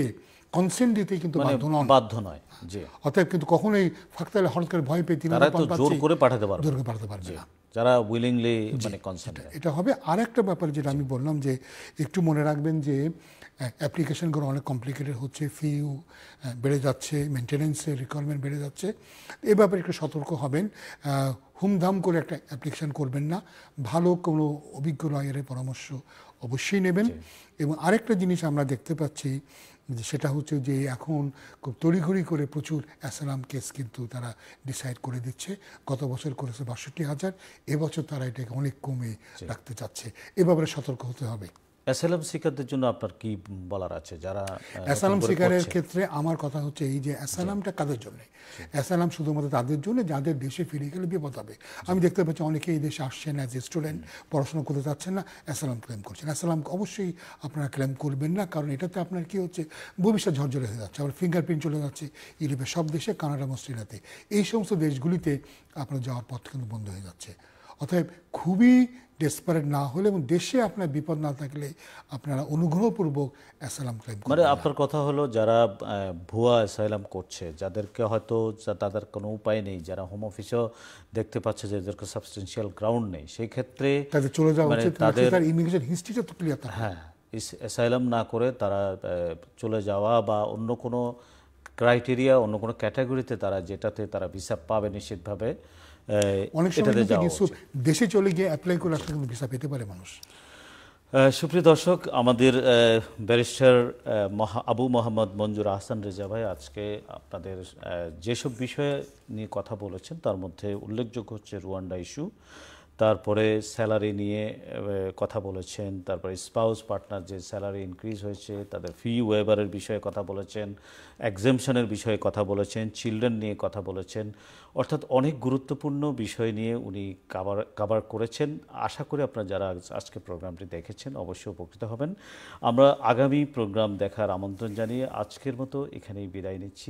Speaker 2: কনসেন্ট দিতে কিন্তু মানে বাধ্য নয় বাধ্য নয় জি অতএব কিন্তু কখনোই ফাঁকতালে হঠাৎ করে ভয় পেয়ে তিনি জোর করে পাঠাতে পারবে জোর করে পাঠাতে পারবে
Speaker 1: না যারা উইলিংলি মানে কনসেন্ট এটা
Speaker 2: হবে আর একটা ব্যাপার যেটা আমি বললাম যে একটু মনে রাখবেন যে অ্যাপ্লিকেশানগুলো অনেক কমপ্লিকেটেড হচ্ছে ফি বেড়ে যাচ্ছে মেনটেন্যান্সের রিকোয়ারমেন্ট বেড়ে যাচ্ছে এ ব্যাপারে একটু সতর্ক হবেন হুমধাম করে একটা অ্যাপ্লিকেশান করবেন না ভালো কোনো অভিজ্ঞ লয়ারের পরামর্শ অবশ্যই নেবেন এবং আরেকটা জিনিস আমরা দেখতে পাচ্ছি যে সেটা হচ্ছে যে এখন খুব তড়িঘড়ি করে প্রচুর অ্যাসালাম কেস কিন্তু তারা ডিসাইড করে দিচ্ছে গত বছর করেছে বাষট্টি হাজার এবছর তারা এটাকে অনেক কমে রাখতে চাচ্ছে এ ব্যাপারে সতর্ক হতে হবে
Speaker 1: অ্যাসাইলাম শিকারদের জন্য আপনার কি বলার আছে যারা অ্যাসাইলাম শিকারের ক্ষেত্রে
Speaker 2: আমার কথা হচ্ছে এই যে অ্যাসাইলামটা কাদের জন্য অ্যাসাইলাম শুধুমাত্র তাদের জন্য যাদের দেশে ফিরে গেলে বিপদ হবে আমি দেখতে পাচ্ছি অনেকে এই দেশে আসছেন অ্যাজ এ স্টুডেন্ট পড়াশোনা করতে যাচ্ছেন না অ্যাসাইলাম ক্লেম করছেন অ্যাসাইলাম অবশ্যই আপনারা ক্লেম করবেন না কারণ এটাতে আপনার কি হচ্ছে ভবিষ্যৎ ঝরঝরে হয়ে যাচ্ছে আবার ফিঙ্গারপ্রিন্ট চলে যাচ্ছে ইউরোপের সব দেশে কানাডা অস্ট্রেলিয়াতে এই সমস্ত দেশগুলিতে আপনার যাওয়ার পথ কিন্তু বন্ধ হয়ে যাচ্ছে অতএব খুবই ডেসপারেট না হলে এবং দেশে আপনার বিপদ না থাকলে আপনারা অনুগ্রহপূর্বক অ্যাসাইলাম ক্লেম
Speaker 1: মানে আপনার কথা হলো যারা ভুয়া অ্যাসাইলাম করছে যাদেরকে হয়তো তাদের কোনো উপায় নেই যারা হোম অফিসও দেখতে পাচ্ছে যে যাদেরকে সাবস্টেন্সিয়াল গ্রাউন্ড নেই সেই ক্ষেত্রে তাদের চলে যাওয়া মানে উচিত তাদের
Speaker 2: ইমিগ্রেশন হিস্ট্রিটা তো ক্লিয়ার থাকে
Speaker 1: হ্যাঁ অ্যাসাইলাম না করে তারা চলে যাওয়া বা অন্য কোনো ক্রাইটেরিয়া অন্য কোনো ক্যাটাগরিতে তারা যেটাতে তারা ভিসা পাবে নিশ্চিতভাবে অনেক সময়
Speaker 2: দেশে চলে গিয়ে অ্যাপ্লাই করে আসলে ভিসা পেতে পারে মানুষ
Speaker 1: সুপ্রিয় দর্শক আমাদের ব্যারিস্টার আবু মোহাম্মদ মঞ্জুর আহসান রেজা ভাই আজকে আপনাদের যেসব বিষয়ে নিয়ে কথা বলেছেন তার মধ্যে উল্লেখযোগ্য হচ্ছে রুয়ান্ডা ইস্যু তারপরে স্যালারি নিয়ে কথা বলেছেন তারপরে স্পাউস পার্টনার যে স্যালারি ইনক্রিজ হয়েছে তাদের ফি ওয়েবারের বিষয়ে কথা বলেছেন এক্সামশনের বিষয়ে কথা বলেছেন চিলড্রেন নিয়ে কথা বলেছেন অর্থাৎ অনেক গুরুত্বপূর্ণ বিষয় নিয়ে উনি কাবার কাবার করেছেন আশা করি আপনারা যারা আজকে প্রোগ্রামটি দেখেছেন অবশ্যই উপকৃত হবেন আমরা আগামী প্রোগ্রাম দেখার আমন্ত্রণ জানিয়ে আজকের মতো এখানেই বিদায় নিচ্ছি